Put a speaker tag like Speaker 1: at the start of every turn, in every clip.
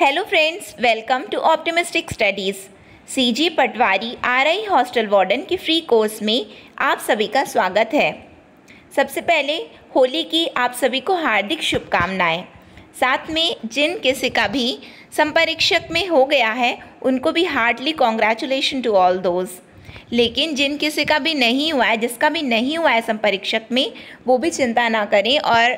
Speaker 1: hello friends welcome to optimistic studies CG Patwari RI hostel warden की free course में आप सभी का स्वागत है सबसे पहले होली की आप सभी को हार्दिक शुभकामनाएं साथ में जिन किसी का भी संपरीक्षक में हो गया है उनको भी hardly congratulation to all those लेकिन जिन किसी का भी नहीं हुआ है जिसका भी नहीं हुआ है संपरीक्षक में वो भी चिंता ना करें और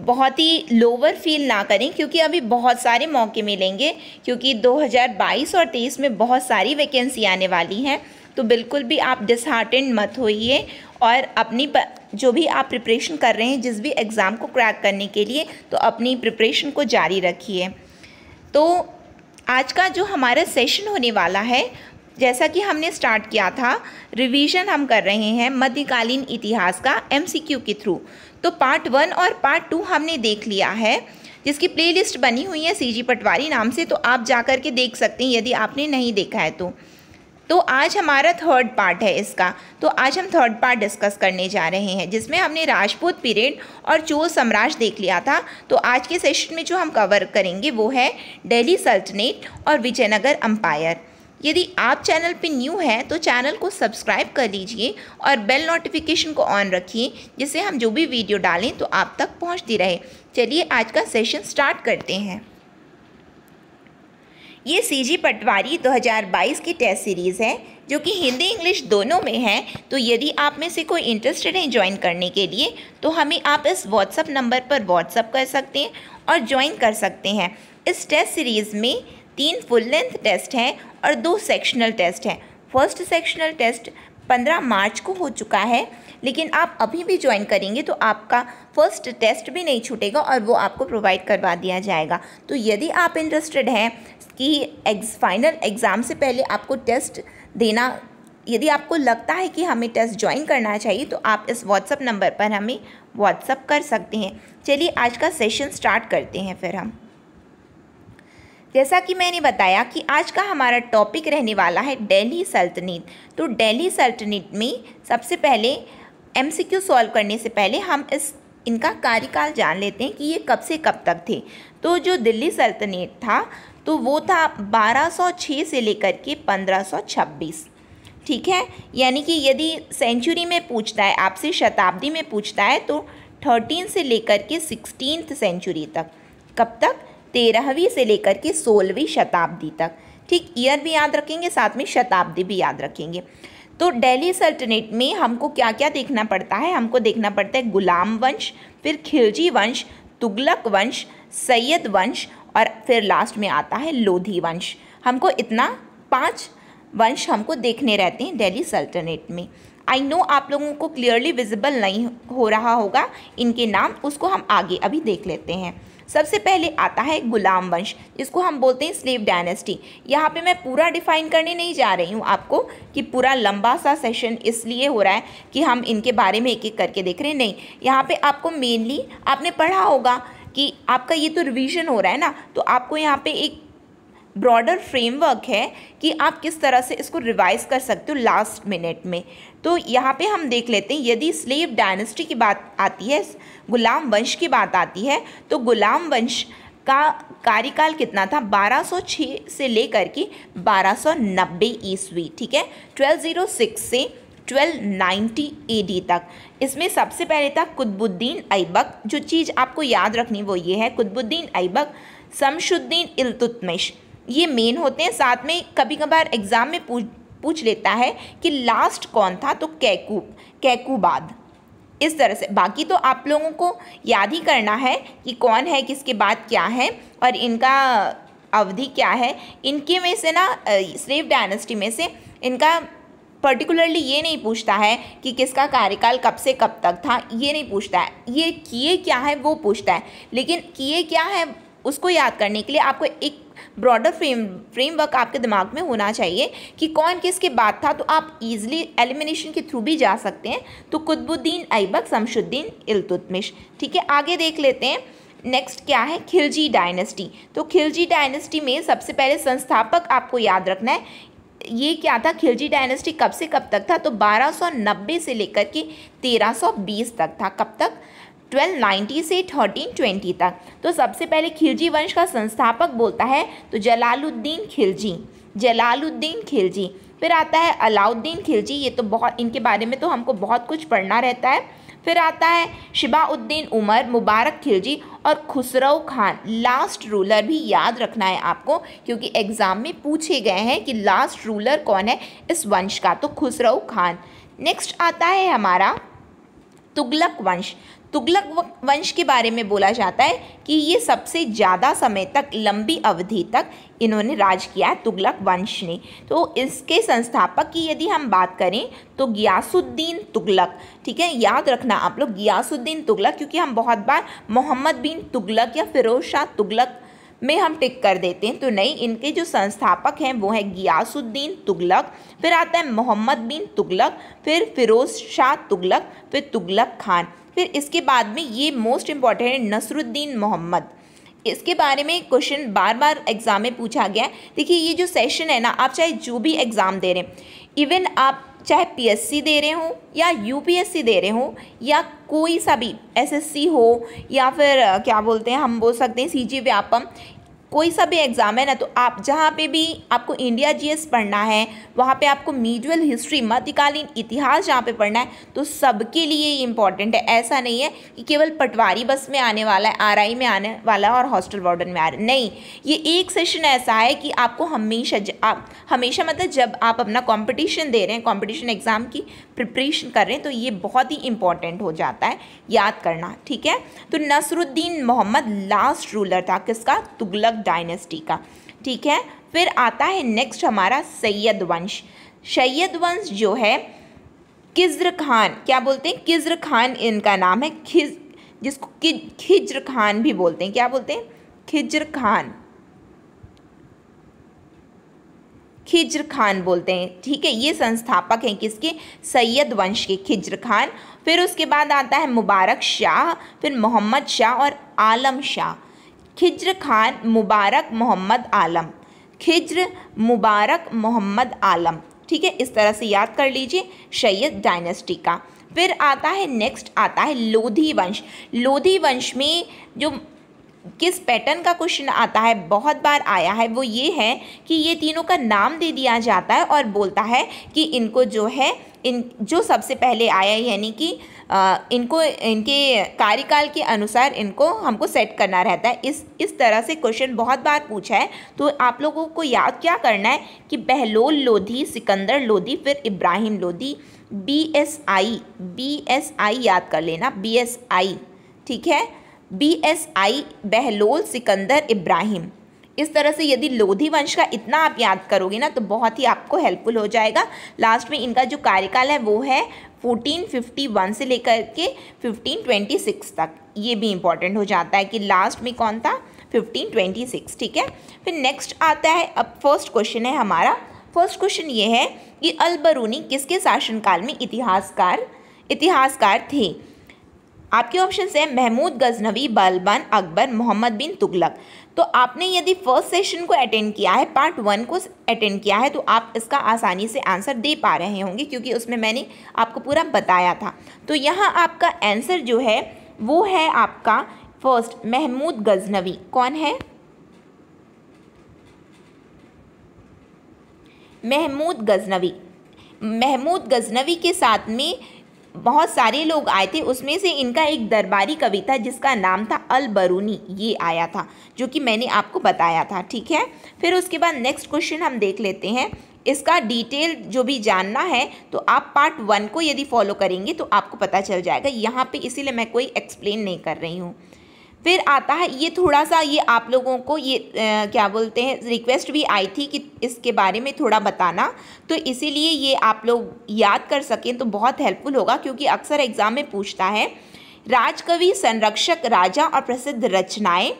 Speaker 1: बहुत ही लोअर फील ना करें क्योंकि अभी बहुत सारे मौके मिलेंगे क्योंकि 2022 और 23 में बहुत सारी वैकेंसी आने वाली हैं तो बिल्कुल भी आप डिसहार्टेंड मत होइए और अपनी प, जो भी आप प्रिपरेशन कर रहे हैं जिस भी एग्ज़ाम को क्रैक करने के लिए तो अपनी प्रिपरेशन को जारी रखिए तो आज का जो हमारा सेशन होने वाला है जैसा कि हमने स्टार्ट किया था रिवीजन हम कर रहे हैं मध्यकालीन इतिहास का एमसीक्यू के थ्रू तो पार्ट वन और पार्ट टू हमने देख लिया है जिसकी प्लेलिस्ट बनी हुई है सीजी पटवारी नाम से तो आप जा कर के देख सकते हैं यदि आपने नहीं देखा है तो तो आज हमारा थर्ड पार्ट है इसका तो आज हम थर्ड पार्ट डिस्कस करने जा रहे हैं जिसमें हमने राजपूत पीरियड और चोल सम्राट देख लिया था तो आज के सेशन में जो हम कवर करेंगे वो है दिल्ली सल्टनेट और विजयनगर अम्पायर यदि आप चैनल पे न्यू हैं तो चैनल को सब्सक्राइब कर लीजिए और बेल नोटिफिकेशन को ऑन रखिए जिससे हम जो भी वीडियो डालें तो आप तक पहुँचती रहे चलिए आज का सेशन स्टार्ट करते हैं ये सी जी पटवारी 2022 की टेस्ट सीरीज़ है जो कि हिंदी इंग्लिश दोनों में है तो यदि आप में से कोई इंटरेस्टेड है ज्वाइन करने के लिए तो हमें आप इस व्हाट्सअप नंबर पर व्हाट्सअप कर सकते हैं और ज्वाइन कर सकते हैं इस टेस्ट सीरीज़ में तीन फुल लेंथ टेस्ट हैं और दो सेक्शनल टेस्ट हैं फर्स्ट सेक्शनल टेस्ट पंद्रह मार्च को हो चुका है लेकिन आप अभी भी ज्वाइन करेंगे तो आपका फर्स्ट टेस्ट भी नहीं छूटेगा और वो आपको प्रोवाइड करवा दिया जाएगा तो यदि आप इंटरेस्टेड हैं कि एग्ज फाइनल एग्ज़ाम से पहले आपको टेस्ट देना यदि आपको लगता है कि हमें टेस्ट ज्वाइन करना चाहिए तो आप इस व्हाट्सअप नंबर पर हमें व्हाट्सअप कर सकते हैं चलिए आज का सेशन स्टार्ट करते हैं फिर हम जैसा कि मैंने बताया कि आज का हमारा टॉपिक रहने वाला है दिल्ली सल्तनत तो दिल्ली सल्तनत में सबसे पहले एमसीक्यू सॉल्व करने से पहले हम इस इनका कार्यकाल जान लेते हैं कि ये कब से कब तक थे तो जो दिल्ली सल्तनत था तो वो था 1206 से लेकर के 1526 ठीक है यानी कि यदि सेंचुरी में पूछता है आपसे शताब्दी में पूछता है तो थर्टीन से लेकर के सिक्सटीन सेंचुरी तक कब तक तेरहवीं से लेकर के सोलहवीं शताब्दी तक ठीक ईयर भी याद रखेंगे साथ में शताब्दी भी याद रखेंगे तो डेली सल्टनेट में हमको क्या क्या देखना पड़ता है हमको देखना पड़ता है गुलाम वंश फिर खिलजी वंश तुगलक वंश सैयद वंश और फिर लास्ट में आता है लोधी वंश हमको इतना पांच वंश हमको देखने रहते हैं डेली सल्टनेट में आई नो आप लोगों को क्लियरली विजिबल नहीं हो रहा होगा इनके नाम उसको हम आगे अभी देख लेते हैं सबसे पहले आता है गुलाम वंश इसको हम बोलते हैं स्लेव डायनेस्टी यहाँ पे मैं पूरा डिफाइन करने नहीं जा रही हूँ आपको कि पूरा लंबा सा सेशन इसलिए हो रहा है कि हम इनके बारे में एक एक करके देख रहे हैं नहीं यहाँ पे आपको मेनली आपने पढ़ा होगा कि आपका ये तो रिविजन हो रहा है ना तो आपको यहाँ पर एक ब्रॉडर फ्रेमवर्क है कि आप किस तरह से इसको रिवाइज कर सकते हो लास्ट मिनट में तो यहाँ पे हम देख लेते हैं यदि स्लेव डायनेस्टी की बात आती है गुलाम वंश की बात आती है तो गुलाम वंश का कार्यकाल कितना था 1206 से लेकर के 1290 ईस्वी ठीक है 1206 से 1290 एडी तक इसमें सबसे पहले था कुतबुद्दीन ऐबक जो चीज़ आपको याद रखनी वो ये है कुतबुद्दीन ऐबक शमशुद्दीन इलतुतमिश ये मेन होते हैं साथ में कभी कभार एग्ज़ाम में पूछ पूछ लेता है कि लास्ट कौन था तो कैकू कैकूबाद इस तरह से बाकी तो आप लोगों को याद ही करना है कि कौन है किसके बाद क्या है और इनका अवधि क्या है इनके में से ना स्लेव डायनेस्टी में से इनका पर्टिकुलरली ये नहीं पूछता है कि किसका कार्यकाल कब से कब तक था ये नहीं पूछता है ये किए क्या है वो पूछता है लेकिन किए क्या है उसको याद करने के लिए आपको एक ब्रॉडर फ्रेम फ्रेमवर्क आपके दिमाग में होना चाहिए कि कौन किसके बाद था तो आप इजीली एलिमिनेशन के थ्रू भी जा सकते हैं तो कुतबुद्दीन ऐबक शमशुद्दीन इल्तुतमिश ठीक है आगे देख लेते हैं नेक्स्ट क्या है खिलजी डायनेस्टी तो खिलजी डायनेस्टी में सबसे पहले संस्थापक आपको याद रखना है ये क्या था खिलजी डायनेस्टी कब से कब तक था तो 1290 से लेकर के 1320 तक था कब तक 1290 से 1320 तक तो सबसे पहले खिलजी वंश का संस्थापक बोलता है तो जलालुद्दीन खिलजी जलालुद्दीन खिलजी फिर आता है अलाउद्दीन खिलजी ये तो बहुत इनके बारे में तो हमको बहुत कुछ पढ़ना रहता है फिर आता है शिबाउद्दीन उमर मुबारक खिलजी और खुसरो खान लास्ट रूलर भी याद रखना है आपको क्योंकि एग्ज़ाम में पूछे गए हैं कि लास्ट रूलर कौन है इस वंश का तो खुसरो खान नेक्स्ट आता है हमारा तुगलक वंश तुगलक वंश के बारे में बोला जाता है कि ये सबसे ज़्यादा समय तक लंबी अवधि तक इन्होंने राज किया है तुगलक वंश ने तो इसके संस्थापक की यदि हम बात करें तो गियासुद्दीन तुगलक ठीक है याद रखना आप लोग गियासुद्दीन तुगलक क्योंकि हम बहुत बार मोहम्मद बिन तुगलक या फिरोज शाह तुगलक में हम टिक कर देते हैं तो नहीं इनके जो संस्थापक हैं वो हैं गियासुद्दीन तुगलक फिर आता है मोहम्मद बिन तुगलक फिर फिरोज शाह तुगलक फिर तुगलक खान फिर इसके बाद में ये मोस्ट इम्पॉर्टेंट है नसरुद्दीन मोहम्मद इसके बारे में क्वेश्चन बार बार एग्ज़ाम में पूछा गया है देखिए ये जो सेशन है ना आप चाहे जो भी एग्ज़ाम दे रहे हैं इवन आप चाहे पीएससी दे रहे हों या यूपीएससी दे रहे हों या कोई सा भी एसएससी हो या फिर क्या बोलते हैं हम बोल सकते हैं सीजी व्यापम कोई सा भी एग्ज़ाम है ना तो आप जहाँ पे भी आपको इंडिया जीएस पढ़ना है वहाँ पे आपको मीडियल हिस्ट्री मध्यकालीन इतिहास जहाँ पे पढ़ना है तो सबके लिए इम्पॉर्टेंट है ऐसा नहीं है कि केवल पटवारी बस में आने वाला है आरआई में आने वाला है और हॉस्टल वार्डन में आ रहा है नहीं ये एक सेशन ऐसा है कि आपको हमेशा आप हमेशा मतलब जब आप अपना कॉम्पिटिशन दे रहे हैं कॉम्पिटिशन एग्ज़ाम की प्रिपरेशन कर रहे हैं तो ये बहुत ही इंपॉर्टेंट हो जाता है याद करना ठीक है तो नसरुद्दीन मोहम्मद लास्ट रूलर था किसका तुगलक डायनेस्टी का ठीक है फिर आता है नेक्स्ट हमारा सैयद वंश सैयद वंश जो है किज्र खान क्या बोलते हैं किज्र खान इनका नाम है खिज जिसको खिज्र खान भी बोलते हैं क्या बोलते हैं खिज्र खान खिज्र खान बोलते हैं ठीक है ये संस्थापक हैं किसके सैयद वंश के खिज्र खान फिर उसके बाद आता है मुबारक शाह फिर मोहम्मद शाह और आलम शाह खिज्र खान मुबारक मोहम्मद आलम खिज्र मुबारक मोहम्मद आलम ठीक है इस तरह से याद कर लीजिए सैयद डायनेस्टी का फिर आता है नेक्स्ट आता है लोधी वंश लोधी वंश में जो किस पैटर्न का क्वेश्चन आता है बहुत बार आया है वो ये है कि ये तीनों का नाम दे दिया जाता है और बोलता है कि इनको जो है इन जो सबसे पहले आया यानी कि इनको इनके कार्यकाल के अनुसार इनको हमको सेट करना रहता है इस इस तरह से क्वेश्चन बहुत बार पूछा है तो आप लोगों को याद क्या करना है कि बहलोल लोधी सिकंदर लोधी फिर Ibrahim Lodhi B S I B S I याद कर लेना बी एस आई ठीक है B S I Bahlol Sikandar Ibrahim इस तरह से यदि लोधी वंश का इतना आप याद करोगे ना तो बहुत ही आपको हेल्पफुल हो जाएगा लास्ट में इनका जो कार्यकाल है वो है 1451 से लेकर के 1526 तक ये भी इम्पॉर्टेंट हो जाता है कि लास्ट में कौन था 1526 ठीक है फिर नेक्स्ट आता है अब फर्स्ट क्वेश्चन है हमारा फर्स्ट क्वेश्चन ये है कि अलबरूनी किसके शासनकाल में इतिहासकार इतिहासकार थे आपके ऑप्शन है महमूद गजनवी बालबान अकबर मोहम्मद बिन तुगलक तो आपने यदि फर्स्ट सेशन को अटेंड किया है पार्ट वन को अटेंड किया है तो आप इसका आसानी से आंसर दे पा रहे होंगे क्योंकि उसमें मैंने आपको पूरा बताया था तो यहाँ आपका आंसर जो है वो है आपका फर्स्ट महमूद गजनवी कौन है महमूद गजनवी महमूद गजनवी के साथ में बहुत सारे लोग आए थे उसमें से इनका एक दरबारी कवि था जिसका नाम था अल बरूनी ये आया था जो कि मैंने आपको बताया था ठीक है फिर उसके बाद नेक्स्ट क्वेश्चन हम देख लेते हैं इसका डिटेल जो भी जानना है तो आप पार्ट वन को यदि फॉलो करेंगे तो आपको पता चल जाएगा यहाँ पे इसीलिए मैं कोई एक्सप्लेन नहीं कर रही हूँ फिर आता है ये थोड़ा सा ये आप लोगों को ये आ, क्या बोलते हैं रिक्वेस्ट भी आई थी कि इसके बारे में थोड़ा बताना तो इसीलिए ये आप लोग याद कर सकें तो बहुत हेल्पफुल होगा क्योंकि अक्सर एग्ज़ाम में पूछता है राजकवि संरक्षक राजा और प्रसिद्ध रचनाएं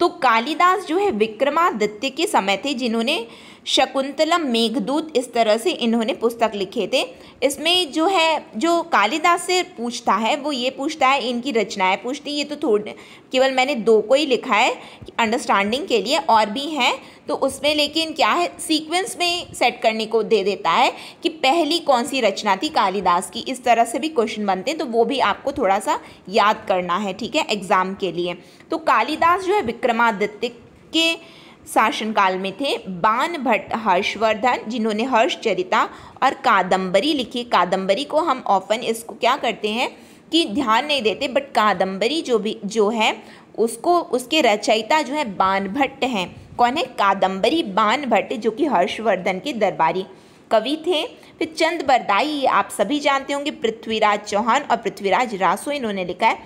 Speaker 1: तो कालिदास जो है विक्रमादित्य के समय थे जिन्होंने शकुंतलम मेघदूत इस तरह से इन्होंने पुस्तक लिखे थे इसमें जो है जो कालिदास से पूछता है वो ये पूछता है इनकी रचनाएं पूछती ये तो थोड़े केवल मैंने दो को ही लिखा है अंडरस्टैंडिंग के लिए और भी हैं तो उसमें लेकिन क्या है सीक्वेंस में सेट करने को दे देता है कि पहली कौन सी रचना थी कालिदास की इस तरह से भी क्वेश्चन बनते हैं तो वो भी आपको थोड़ा सा याद करना है ठीक है एग्ज़ाम के लिए तो कालिदास जो है विक्रमादित्य के शासनकाल में थे बान भट्ट हर्षवर्धन जिन्होंने हर्षचरिता और कादंबरी लिखी कादंबरी को हम ऑफन इसको क्या करते हैं कि ध्यान नहीं देते बट कादंबरी जो भी जो है उसको उसके रचयिता जो है बान भट्ट हैं कौन है कादम्बरी बान भट्ट जो कि हर्षवर्धन के दरबारी कवि थे फिर चंद बरदाई ये आप सभी जानते होंगे पृथ्वीराज चौहान और पृथ्वीराज रासो इन्होंने लिखा है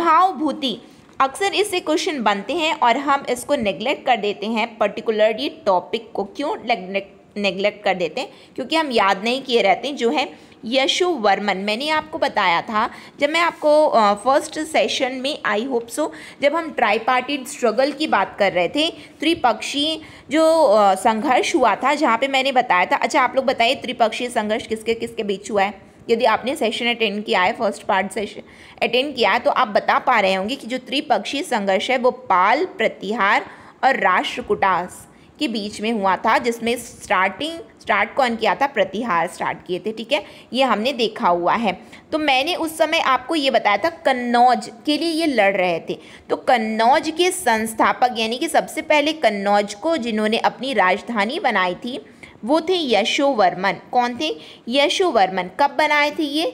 Speaker 1: भावभूति अक्सर इससे क्वेश्चन बनते हैं और हम इसको नेग्लेक्ट कर देते हैं पर्टिकुलरली टॉपिक को क्यों नेग्लेक्ट कर देते हैं क्योंकि हम याद नहीं किए रहते जो है यशु वर्मन मैंने आपको बताया था जब मैं आपको फर्स्ट सेशन में आई होप सो जब हम ट्राई स्ट्रगल की बात कर रहे थे त्रिपक्षीय जो संघर्ष हुआ था जहाँ पे मैंने बताया था अच्छा आप लोग बताइए त्रिपक्षीय संघर्ष किसके किसके बीच हुआ है यदि आपने सेशन अटेंड किया है फर्स्ट पार्ट सेशन अटेंड किया है तो आप बता पा रहे होंगे कि जो त्रिपक्षीय संघर्ष है वो पाल प्रतिहार और राष्ट्रकुटास के बीच में हुआ था जिसमें स्टार्टिंग स्टार्ट कौन किया था प्रतिहार स्टार्ट किए थे ठीक है ये हमने देखा हुआ है तो मैंने उस समय आपको ये बताया था कन्नौज के लिए ये लड़ रहे थे तो कन्नौज के संस्थापक यानी कि सबसे पहले कन्नौज को जिन्होंने अपनी राजधानी बनाई थी वो थे यशोवर्मन कौन थे यशोवर्मन कब बनाए थे ये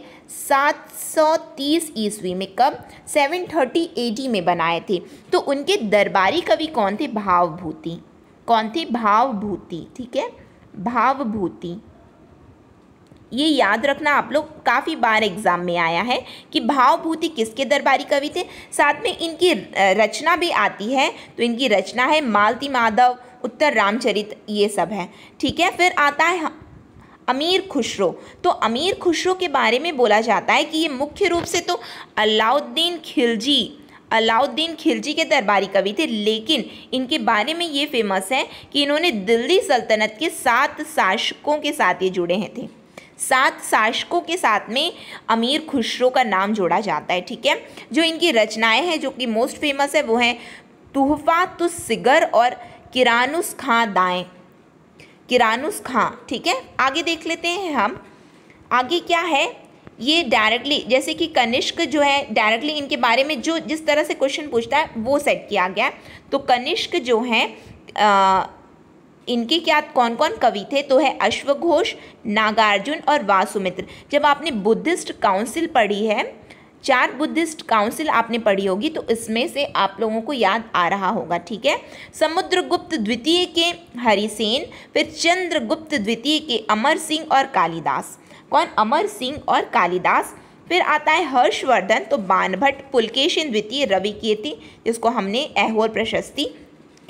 Speaker 1: 730 ईस्वी में कब 730 थर्टी में बनाए थे तो उनके दरबारी कवि कौन थे भावभूति कौन थे भावभूति ठीक है भावभूति ये याद रखना आप लोग काफ़ी बार एग्जाम में आया है कि भावभूति किसके दरबारी कवि थे साथ में इनकी रचना भी आती है तो इनकी रचना है मालती माधव उत्तर रामचरित ये सब है ठीक है फिर आता है अमीर खुशरो तो अमीर खुशरो के बारे में बोला जाता है कि ये मुख्य रूप से तो अलाउद्दीन खिलजी अलाउद्दीन खिलजी के दरबारी कवि थे लेकिन इनके बारे में ये फेमस है कि इन्होंने दिल्ली सल्तनत के सात शासकों के साथ ये जुड़े हैं थे सात शासकों के साथ में अमीर खुशरो का नाम जोड़ा जाता है ठीक है जो इनकी रचनाएं हैं जो कि मोस्ट फेमस है वो हैं तोहफा तो सिगर और किरानुस खां दाएँ किरानुस खां ठीक है आगे देख लेते हैं हम आगे क्या है ये डायरेक्टली जैसे कि कनिष्क जो है डायरेक्टली इनके बारे में जो जिस तरह से क्वेश्चन पूछता है वो सेट किया गया तो कनिष्क जो है आ, इनके क्या कौन कौन कवि थे तो है अश्वघोष नागार्जुन और वासुमित्र जब आपने बुद्धिस्ट काउंसिल पढ़ी है चार बुद्धिस्ट काउंसिल आपने पढ़ी होगी तो इसमें से आप लोगों को याद आ रहा होगा ठीक है समुद्रगुप्त द्वितीय के हरिसेन फिर चंद्रगुप्त द्वितीय के अमर सिंह और कालिदास कौन अमर सिंह और कालिदास फिर आता है हर्षवर्धन तो बानभट्ट पुलकेशन द्वितीय रवि कीर्ति जिसको हमने एहोर प्रशस्ति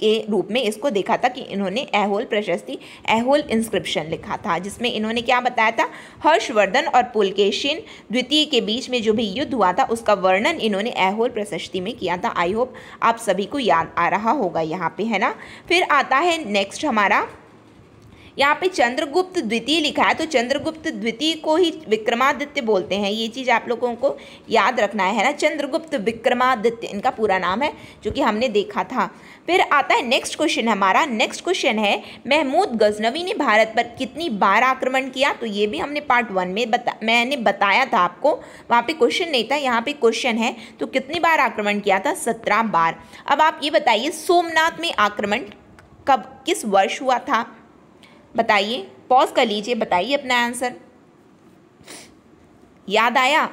Speaker 1: के रूप में इसको देखा था कि इन्होंने एहोल प्रशस्ति एहोल इंस्क्रिप्शन लिखा था जिसमें इन्होंने क्या बताया था हर्षवर्धन और पुलकेशिन द्वितीय के बीच में जो भी युद्ध हुआ था उसका वर्णन इन्होंने एहोल प्रशस्ति में किया था आई होप आप सभी को याद आ रहा होगा यहाँ पे है ना फिर आता है नेक्स्ट हमारा यहाँ पे चंद्रगुप्त द्वितीय लिखा है तो चंद्रगुप्त द्वितीय को ही विक्रमादित्य बोलते हैं ये चीज़ आप लोगों को याद रखना है ना चंद्रगुप्त विक्रमादित्य इनका पूरा नाम है जो कि हमने देखा था फिर आता है नेक्स्ट क्वेश्चन हमारा नेक्स्ट क्वेश्चन है महमूद गजनवी ने भारत पर कितनी बार आक्रमण किया तो ये भी हमने पार्ट वन में बता मैंने बताया था आपको वहाँ पे क्वेश्चन नहीं था यहाँ पे क्वेश्चन है तो कितनी बार आक्रमण किया था सत्रह बार अब आप ये बताइए सोमनाथ में आक्रमण कब किस वर्ष हुआ था बताइए पॉज कर लीजिए बताइए अपना आंसर याद आया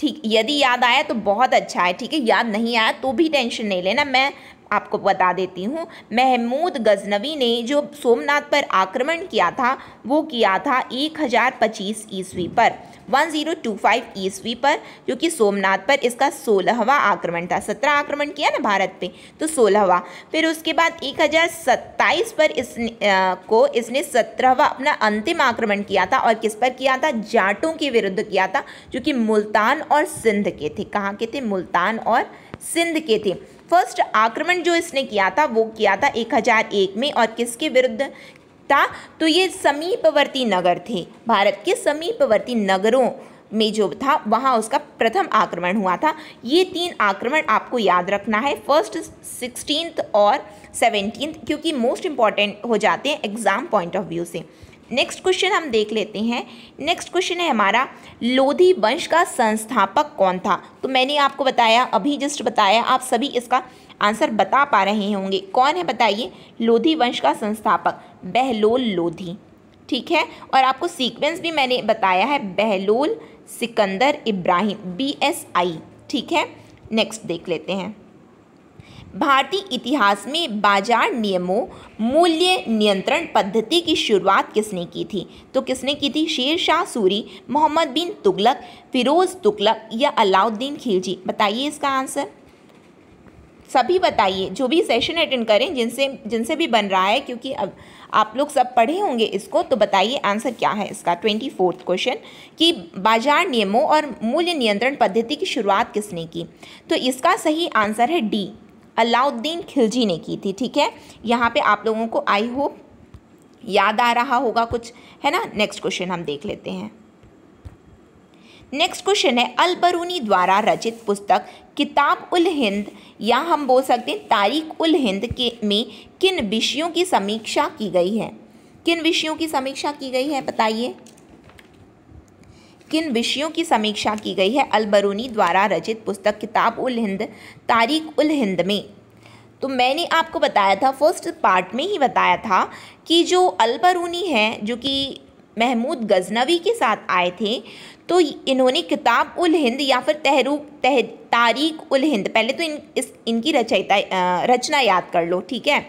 Speaker 1: ठीक यदि याद आया तो बहुत अच्छा है ठीक है याद नहीं आया तो भी टेंशन नहीं लेना मैं आपको बता देती हूँ महमूद गजनवी ने जो सोमनाथ पर आक्रमण किया था वो किया था 1025 ईस्वी पर 1025 ईस्वी पर जो कि सोमनाथ पर इसका सोलहवा आक्रमण था सत्रह आक्रमण किया ना भारत पे तो सोलहवा फिर उसके बाद 1027 पर इस आ, को इसने सत्रहवा अपना अंतिम आक्रमण किया था और किस पर किया था जाटों के विरुद्ध किया था जो कि मुल्तान और सिंध के थे कहाँ के थे मुल्तान और सिंध के थे फर्स्ट आक्रमण जो इसने किया था वो किया था 1001 में और किसके विरुद्ध था तो ये समीपवर्ती नगर थे भारत के समीपवर्ती नगरों में जो था वहाँ उसका प्रथम आक्रमण हुआ था ये तीन आक्रमण आपको याद रखना है फर्स्ट सिक्सटीन और सेवेंटीन क्योंकि मोस्ट इम्पॉर्टेंट हो जाते हैं एग्ज़ाम पॉइंट ऑफ व्यू से नेक्स्ट क्वेश्चन हम देख लेते हैं नेक्स्ट क्वेश्चन है हमारा लोधी वंश का संस्थापक कौन था तो मैंने आपको बताया अभी जस्ट बताया आप सभी इसका आंसर बता पा रहे होंगे कौन है बताइए लोधी वंश का संस्थापक बहलोल लोधी ठीक है और आपको सीक्वेंस भी मैंने बताया है Bahlol Sikandar Ibrahim B S I ठीक है नेक्स्ट देख लेते हैं भारतीय इतिहास में बाजार नियमों मूल्य नियंत्रण पद्धति की शुरुआत किसने की थी तो किसने की थी शेर शाह सूरी मोहम्मद बिन तुगलक फिरोज़ तुगलक या अलाउद्दीन खिलजी बताइए इसका आंसर सभी बताइए जो भी सेशन अटेंड करें जिनसे जिनसे भी बन रहा है क्योंकि अब आप लोग सब पढ़े होंगे इसको तो बताइए आंसर क्या है इसका ट्वेंटी फोर्थ क्वेश्चन कि बाजार नियमों और मूल्य नियंत्रण पद्धति की शुरुआत किसने की तो इसका सही आंसर है डी अलाउद्दीन खिलजी ने की थी ठीक है यहाँ पे आप लोगों को आई होप याद आ रहा होगा कुछ है ना नेक्स्ट क्वेश्चन हम देख लेते हैं नेक्स्ट क्वेश्चन है अल बरूनी द्वारा रचित पुस्तक किताब उल हिंद या हम बोल सकते हैं तारीख उल हिंद के में किन विषयों की समीक्षा की गई है किन विषयों की समीक्षा की गई है बताइए किन विषयों की समीक्षा की गई है अलबरूनी द्वारा रचित पुस्तक किताब उल हिंद तारीख उल हिंद में तो मैंने आपको बताया था फर्स्ट पार्ट में ही बताया था कि जो अलबरूनी है जो कि महमूद गजनवी के साथ आए थे तो इन्होंने किताब उल हिंद या फिर तहरूक तह तारीख उल हिंद पहले तो इन इस इनकी रचयिता रचना याद कर लो ठीक है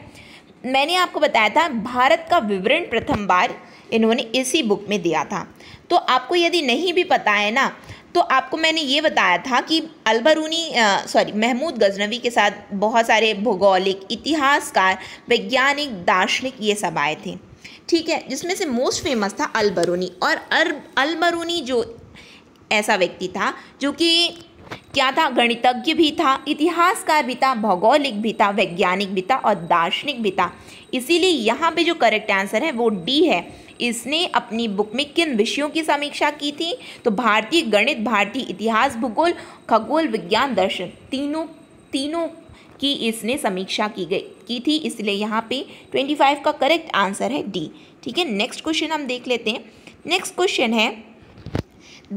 Speaker 1: मैंने आपको बताया था भारत का विवरण प्रथम बार इन्होंने इसी बुक में दिया था तो आपको यदि नहीं भी पता है ना तो आपको मैंने ये बताया था कि अलबरूनी सॉरी महमूद गजनवी के साथ बहुत सारे भौगोलिक इतिहासकार वैज्ञानिक दार्शनिक ये सब आए थे ठीक है जिसमें से मोस्ट फेमस था अलबरूनी और अलबरूनी जो ऐसा व्यक्ति था जो कि क्या था गणितज्ञ भी था इतिहासकार भी था भौगोलिक भी था वैज्ञानिक भी था और दार्शनिक भी था इसीलिए यहाँ पे जो करेक्ट आंसर है वो डी है इसने अपनी बुक में किन विषयों की समीक्षा की थी तो भारतीय गणित भारतीय इतिहास भूगोल खगोल विज्ञान दर्शन तीनों तीनों की इसने समीक्षा की गई की थी इसलिए यहाँ पे 25 का करेक्ट आंसर है डी ठीक है नेक्स्ट क्वेश्चन हम देख लेते हैं नेक्स्ट क्वेश्चन है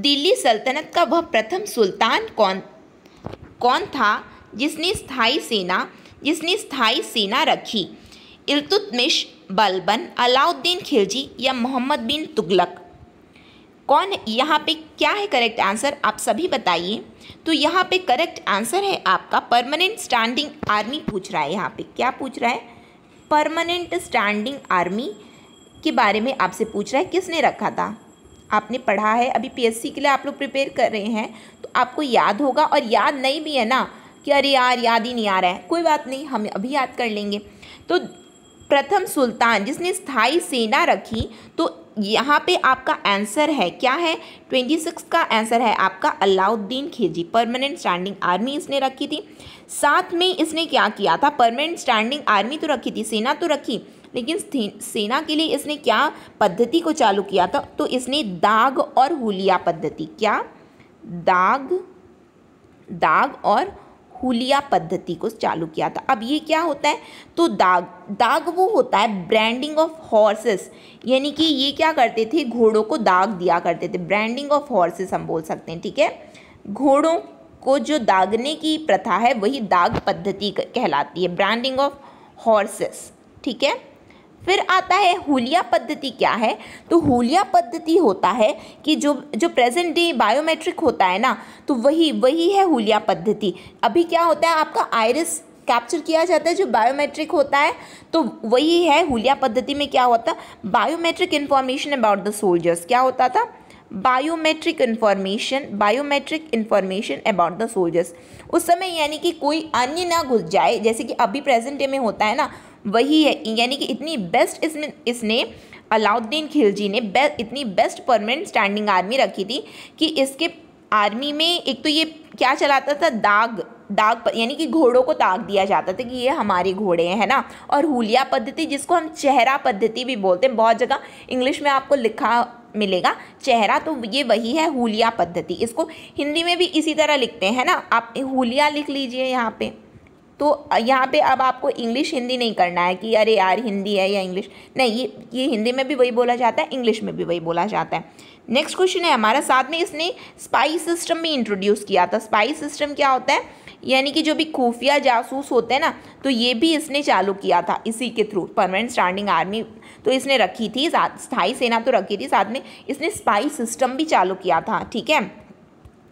Speaker 1: दिल्ली सल्तनत का वह प्रथम सुल्तान कौन कौन था जिसने स्थाई सेना जिसने स्थाई सेना रखी इलतुतमिश बलबन अलाउद्दीन खिलजी या मोहम्मद बिन तुगलक कौन यहाँ पे क्या है करेक्ट आंसर आप सभी बताइए तो यहाँ पे करेक्ट आंसर है आपका परमानेंट स्टैंडिंग आर्मी पूछ रहा है यहाँ पे क्या पूछ रहा है परमानेंट स्टैंडिंग आर्मी के बारे में आपसे पूछ रहा है किसने रखा था आपने पढ़ा है अभी पीएससी के लिए आप लोग प्रिपेयर कर रहे हैं तो आपको याद होगा और याद नहीं भी है ना कि अरे यार याद ही नहीं आ रहा है कोई बात नहीं हम अभी याद कर लेंगे तो प्रथम सुल्तान जिसने स्थाई सेना रखी तो यहाँ पे आपका आंसर है क्या है ट्वेंटी सिक्स का आंसर है आपका Alauddin Khilji permanent standing army इसने रखी थी साथ में इसने क्या किया था परमानेंट स्टैंडिंग आर्मी तो रखी थी सेना तो रखी लेकिन सेना के लिए इसने क्या पद्धति को चालू किया था तो इसने दाग और हुलिया पद्धति क्या दाग दाग और हुलिया पद्धति को चालू किया था अब ये क्या होता है तो दाग दाग वो होता है ब्रांडिंग ऑफ हॉर्सेस यानी कि ये क्या करते थे घोड़ों को दाग दिया करते थे ब्रांडिंग ऑफ हॉर्सेस हम बोल सकते हैं ठीक है घोड़ों को जो दागने की प्रथा है वही दाग पद्धति कहलाती है ब्रांडिंग ऑफ हॉर्सेस ठीक है फिर आता है हुलिया पद्धति क्या है तो हुलिया पद्धति होता है कि जो जो प्रेजेंट डे बायोमेट्रिक होता है ना तो वही वही है हुलिया पद्धति अभी क्या होता है आपका आयरस कैप्चर किया जाता है जो बायोमेट्रिक होता है तो वही है हुलिया पद्धति में क्या होता biometric information about the soldiers क्या होता था biometric information biometric information about the soldiers उस समय यानी कि कोई अन्य ना घुस जाए जैसे कि अभी प्रेजेंट डे में होता है ना वही है यानी कि इतनी बेस्ट इसमें इसने अलाउद्दीन खिलजी ने बे, इतनी बेस्ट परमानेंट स्टैंडिंग आर्मी रखी थी कि इसके आर्मी में एक तो ये क्या चलाता था दाग दाग यानी कि घोड़ों को दाग दिया जाता था कि ये हमारे घोड़े हैं ना और हुलिया पद्धति जिसको हम चेहरा पद्धति भी बोलते हैं बहुत जगह इंग्लिश में आपको लिखा मिलेगा चेहरा तो ये वही है हुलिया पद्धति इसको हिंदी में भी इसी तरह लिखते हैं ना आप हुलिया लिख लीजिए यहाँ पे तो यहाँ पे अब आपको इंग्लिश हिंदी नहीं करना है कि अरे यार हिंदी है या इंग्लिश नहीं ये ये हिंदी में भी वही बोला जाता है इंग्लिश में भी वही बोला जाता है नेक्स्ट क्वेश्चन है हमारा साथ में इसने स्पाई सिस्टम भी इंट्रोड्यूस किया था स्पाई सिस्टम क्या होता है यानी कि जो भी खुफिया जासूस होते हैं ना तो ये भी इसने चालू किया था इसी के थ्रू परमानेंट स्टैंडिंग आर्मी तो इसने रखी थी स्थाई सेना तो रखी थी साथ में इसने स्पाई सिस्टम भी चालू किया था ठीक है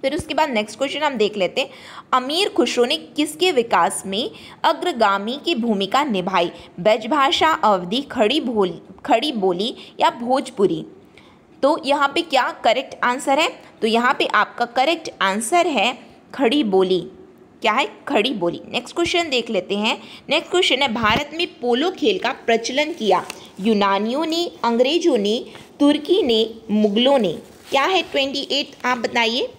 Speaker 1: फिर उसके बाद नेक्स्ट क्वेश्चन हम देख लेते हैं अमीर खुशरो ने किसके विकास में अग्रगामी की भूमिका निभाई ब्रजभाषा अवधि खड़ी भोल खड़ी बोली या भोजपुरी तो यहाँ पे क्या करेक्ट आंसर है तो यहाँ पे आपका करेक्ट आंसर है खड़ी बोली क्या है खड़ी बोली नेक्स्ट क्वेश्चन देख लेते हैं नेक्स्ट क्वेश्चन है भारत में पोलो खेल का प्रचलन किया यूनानियों ने अंग्रेजों ने तुर्की ने मुगलों ने क्या है ट्वेंटी एट आप बताइए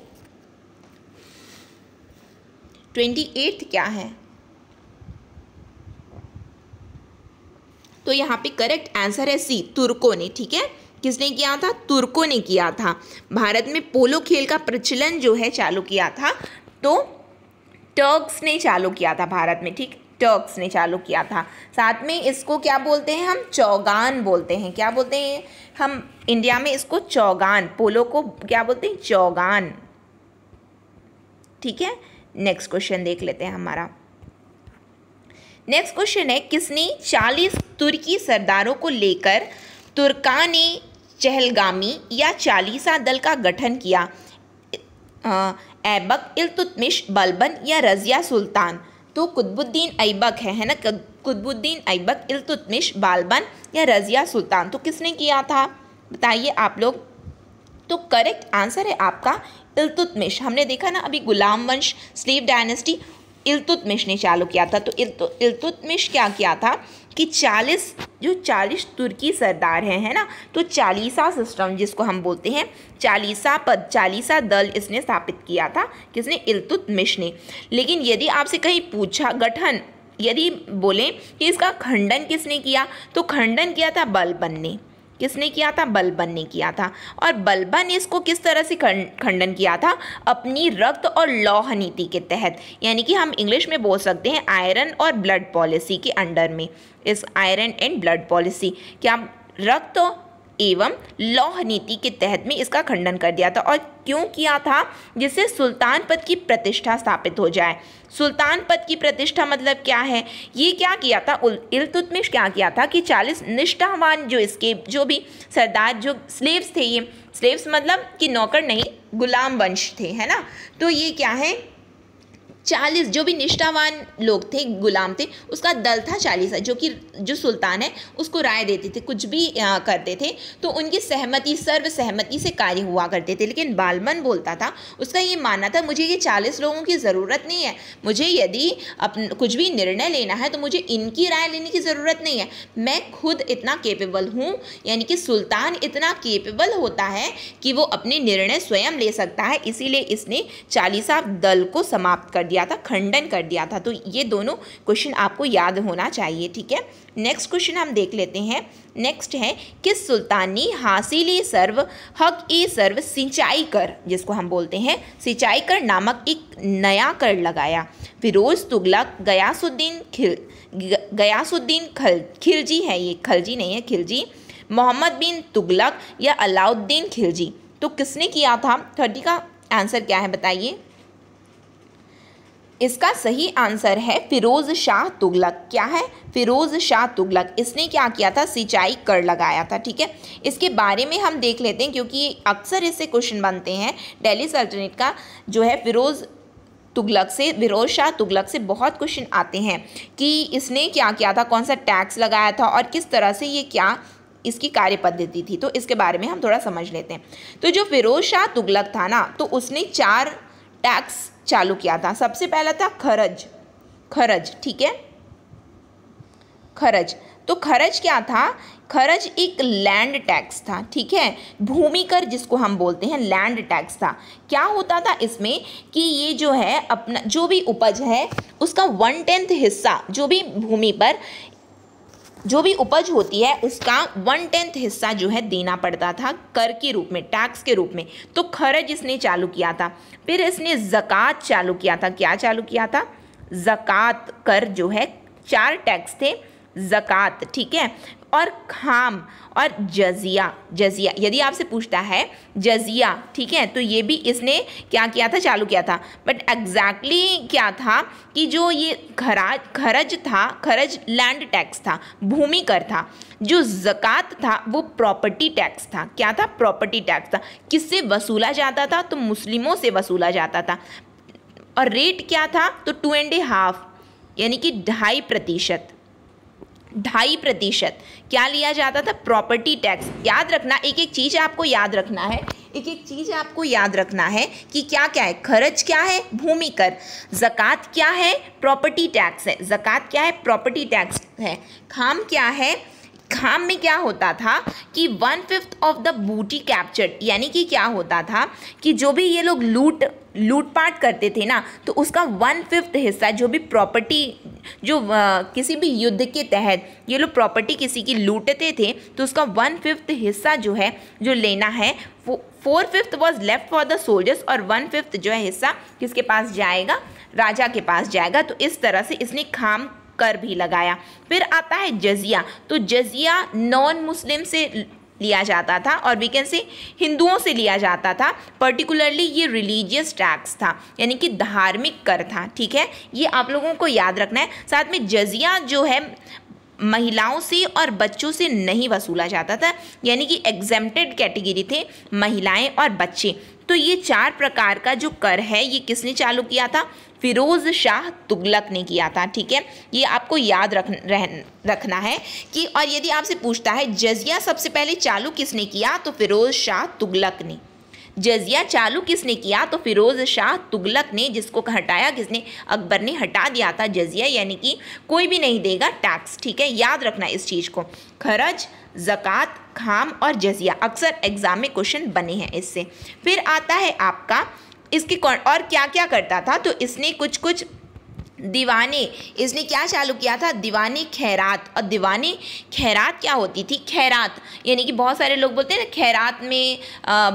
Speaker 1: ट्वेंटी एट्थ क्या है तो यहाँ पे करेक्ट आंसर है सी तुर्कों ने ठीक है किसने किया था तुर्कों ने किया था भारत में पोलो खेल का प्रचलन जो है चालू किया था तो टर्क्स ने चालू किया था भारत में ठीक टर्क्स ने चालू किया था साथ में इसको क्या बोलते हैं हम चौगान बोलते हैं क्या बोलते हैं हम इंडिया में इसको चौगान पोलो को क्या बोलते हैं चौगान ठीक है नेक्स्ट क्वेश्चन देख लेते हैं हमारा नेक्स्ट क्वेश्चन है किसने चालीस तुर्की सरदारों को लेकर तुर्कानी चहलगामी या चालीसा दल का गठन किया ऐबक इल्तुतमिश बलबन या रजिया सुल्तान तो कुतबुद्दीन ऐबक है है ना कुतबुद्दीन ऐबक इल्तुतमिश बालबन या रजिया सुल्तान तो किसने किया था बताइए आप लोग तो करेक्ट आंसर है आपका इल्तुतमिश हमने देखा ना अभी गुलाम वंश स्लीव डायनेस्टी इल्तुतमिश ने चालू किया था तो इल्तुतमिश क्या किया था कि 40 जो 40 तुर्की सरदार हैं है ना तो चालीसा सिस्टम जिसको हम बोलते हैं चालीसा पद चालीसा दल इसने स्थापित किया था किसने इल्तुतमिश ने लेकिन यदि आपसे कहीं पूछा गठन यदि बोलें कि इसका खंडन किसने किया तो खंडन किया था बलबन ने किसने किया था बलबन ने किया था और बलबन ने इसको किस तरह से खंडन किया था अपनी रक्त और लौह नीति के तहत यानी कि हम इंग्लिश में बोल सकते हैं आयरन और ब्लड पॉलिसी के अंडर में इस आयरन एंड ब्लड पॉलिसी क्या रक्त एवं लौह नीति के तहत में इसका खंडन कर दिया था और क्यों किया था जिससे सुल्तान पद की प्रतिष्ठा स्थापित हो जाए सुल्तान पद की प्रतिष्ठा मतलब क्या है ये क्या किया था इलतुतमिश क्या किया था कि 40 निष्ठावान जो इसके जो भी सरदार जो स्लेव्स थे ये स्लेव्स मतलब कि नौकर नहीं गुलाम वंश थे है ना तो ये क्या है चालीस जो भी निष्ठावान लोग थे गुलाम थे उसका दल था चालीस जो कि जो सुल्तान है उसको राय देते थे कुछ भी करते थे तो उनकी सहमति सर्व सहमति से कार्य हुआ करते थे लेकिन बालमन बोलता था उसका ये मानना था मुझे ये चालीस लोगों की ज़रूरत नहीं है मुझे यदि अपन कुछ भी निर्णय लेना है तो मुझे इनकी राय लेने की ज़रूरत नहीं है मैं खुद इतना केपेबल हूँ यानी कि सुल्तान इतना केपेबल होता है कि वो अपने निर्णय स्वयं ले सकता है इसीलिए इसने चालीसा दल को समाप्त कर दिया दिया था खंडन कर दिया था तो ये दोनों क्वेश्चन आपको याद होना चाहिए ठीक है नेक्स्ट क्वेश्चन हम देख लेते हैं नेक्स्ट है किस सुल्तानी ने हासिल सर्व हक ई सर्व सिंचाई कर जिसको हम बोलते हैं सिंचाई कर नामक एक नया कर लगाया फिरोज तुगलक गयासुद्दीन खिल गयासुद्दीन खल खिलजी है ये खलजी नहीं है खिलजी मोहम्मद बिन तुगलक या अलाउद्दीन खिलजी तो किसने किया था थर्टी का आंसर क्या है बताइए इसका सही आंसर है फिरोज़ शाह तुगलक क्या है फिरोज़ शाह तुगलक इसने क्या किया था सिंचाई कर लगाया था ठीक है इसके बारे में हम देख लेते हैं क्योंकि अक्सर इससे क्वेश्चन बनते हैं डेली सल्टनेट का जो है फिरोज़ तुगलक से फिरोज शाह तुगलक से बहुत क्वेश्चन आते हैं कि इसने क्या किया था कौन सा टैक्स लगाया था और किस तरह से ये क्या इसकी कार्य पद्धति थी तो इसके बारे में हम थोड़ा समझ लेते हैं तो जो फिरोज शाह तुगलक था ना तो उसने चार टैक्स चालू किया था सबसे पहला था खरज खरज ठीक है खरज तो खरज क्या था खरज एक लैंड टैक्स था ठीक है भूमि कर जिसको हम बोलते हैं लैंड टैक्स था क्या होता था इसमें कि ये जो है अपना जो भी उपज है उसका वन टेंथ हिस्सा जो भी भूमि पर जो भी उपज होती है उसका वन टेंथ हिस्सा जो है देना पड़ता था कर के रूप में टैक्स के रूप में तो खर्च इसने चालू किया था फिर इसने जक़ात चालू किया था क्या चालू किया था ज़क़़त कर जो है चार टैक्स थे ज़क़़त ठीक है और खाम और जजिया जजिया यदि आपसे पूछता है जजिया ठीक है तो ये भी इसने क्या किया था चालू किया था बट एग्जैक्टली exactly क्या था कि जो ये खराज खरज था खरज लैंड टैक्स था भूमि कर था जो जक़ात था वो प्रॉपर्टी टैक्स था क्या था प्रॉपर्टी टैक्स था किससे वसूला जाता था तो मुस्लिमों से वसूला जाता था और रेट क्या था तो टू एंड ए हाफ यानी कि ढाई प्रतिशत ढाई प्रतिशत क्या लिया जाता था प्रॉपर्टी टैक्स याद रखना एक एक चीज़ आपको याद रखना है एक एक चीज़ आपको याद रखना है कि क्या क्या है खर्च क्या है भूमि कर जक़ात क्या है प्रॉपर्टी टैक्स है जक़ात क्या है प्रॉपर्टी टैक्स है खाम क्या है खाम में क्या होता था कि one fifth of the booty captured यानी कि क्या होता था कि जो भी ये लोग लूट लूटपाट करते थे ना तो उसका वन फिफ्थ हिस्सा जो भी प्रॉपर्टी जो आ, किसी भी युद्ध के तहत ये लोग प्रॉपर्टी किसी की लूटते थे तो उसका वन फिफ्थ हिस्सा जो है जो लेना है four fifth was left for the soldiers और वन फिफ्थ जो है हिस्सा किसके पास जाएगा राजा के पास जाएगा तो इस तरह से इसने खाम कर भी लगाया फिर आता है जजिया तो जजिया नॉन मुस्लिम से लिया जाता था और वी कैन से हिंदुओं से लिया जाता था पर्टिकुलरली ये रिलीजियस टैक्स था यानी कि धार्मिक कर था ठीक है ये आप लोगों को याद रखना है साथ में जजिया जो है महिलाओं से और बच्चों से नहीं वसूला जाता था यानी कि एग्जेम्प्टेड कैटेगरी थे महिलाएं और बच्चे तो ये चार प्रकार का जो कर है ये किसने चालू किया था फिरोज़ शाह तुगलक ने किया था ठीक है ये आपको याद रख रह, रखना है कि और यदि आपसे पूछता है जजिया सबसे पहले चालू किसने किया तो फिरोज़ शाह तुगलक ने जजिया चालू किसने किया तो फिरोज़ शाह तुगलक ने जिसको हटाया किसने अकबर ने हटा दिया था जजिया यानी कि कोई भी नहीं देगा टैक्स ठीक है याद रखना इस चीज़ को खरज जक़़ात खाम और जजिया अक्सर एग्ज़ाम में क्वेश्चन बने हैं इससे फिर आता है आपका इसकी कौन और क्या क्या करता था तो इसने कुछ कुछ दीवाने इसने क्या चालू किया था दीवाने खैरात और दीवाने खैरात क्या होती थी खैरात यानी कि बहुत सारे लोग बोलते हैं ना खैरात में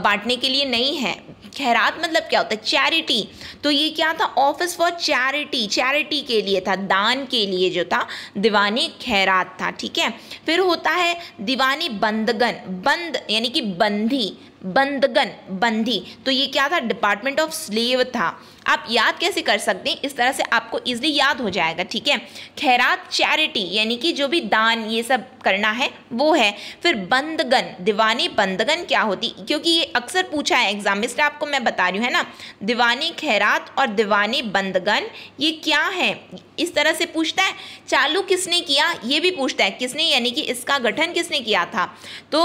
Speaker 1: बांटने के लिए नहीं है खैरात मतलब क्या होता है चैरिटी तो ये क्या था ऑफिस फॉर चैरिटी चैरिटी के लिए था दान के लिए जो था दीवाने खैरात था ठीक है फिर होता है दीवाने बंदगन बंद यानी कि बंदी बंदगन बंदी तो ये क्या था डिपार्टमेंट ऑफ स्लेव था आप याद कैसे कर सकते हैं इस तरह से आपको इजली याद हो जाएगा ठीक है खैरात चैरिटी यानी कि जो भी दान ये सब करना है वो है फिर बंदगन दीवानी बंदगन क्या होती क्योंकि ये अक्सर पूछा है एग्जाम में इसलिए आपको मैं बता रही हूँ है ना दीवानी खैरात और दीवानी बंदगन ये क्या है इस तरह से पूछता है चालू किसने किया ये भी पूछता है किसने यानी कि इसका गठन किसने किया था तो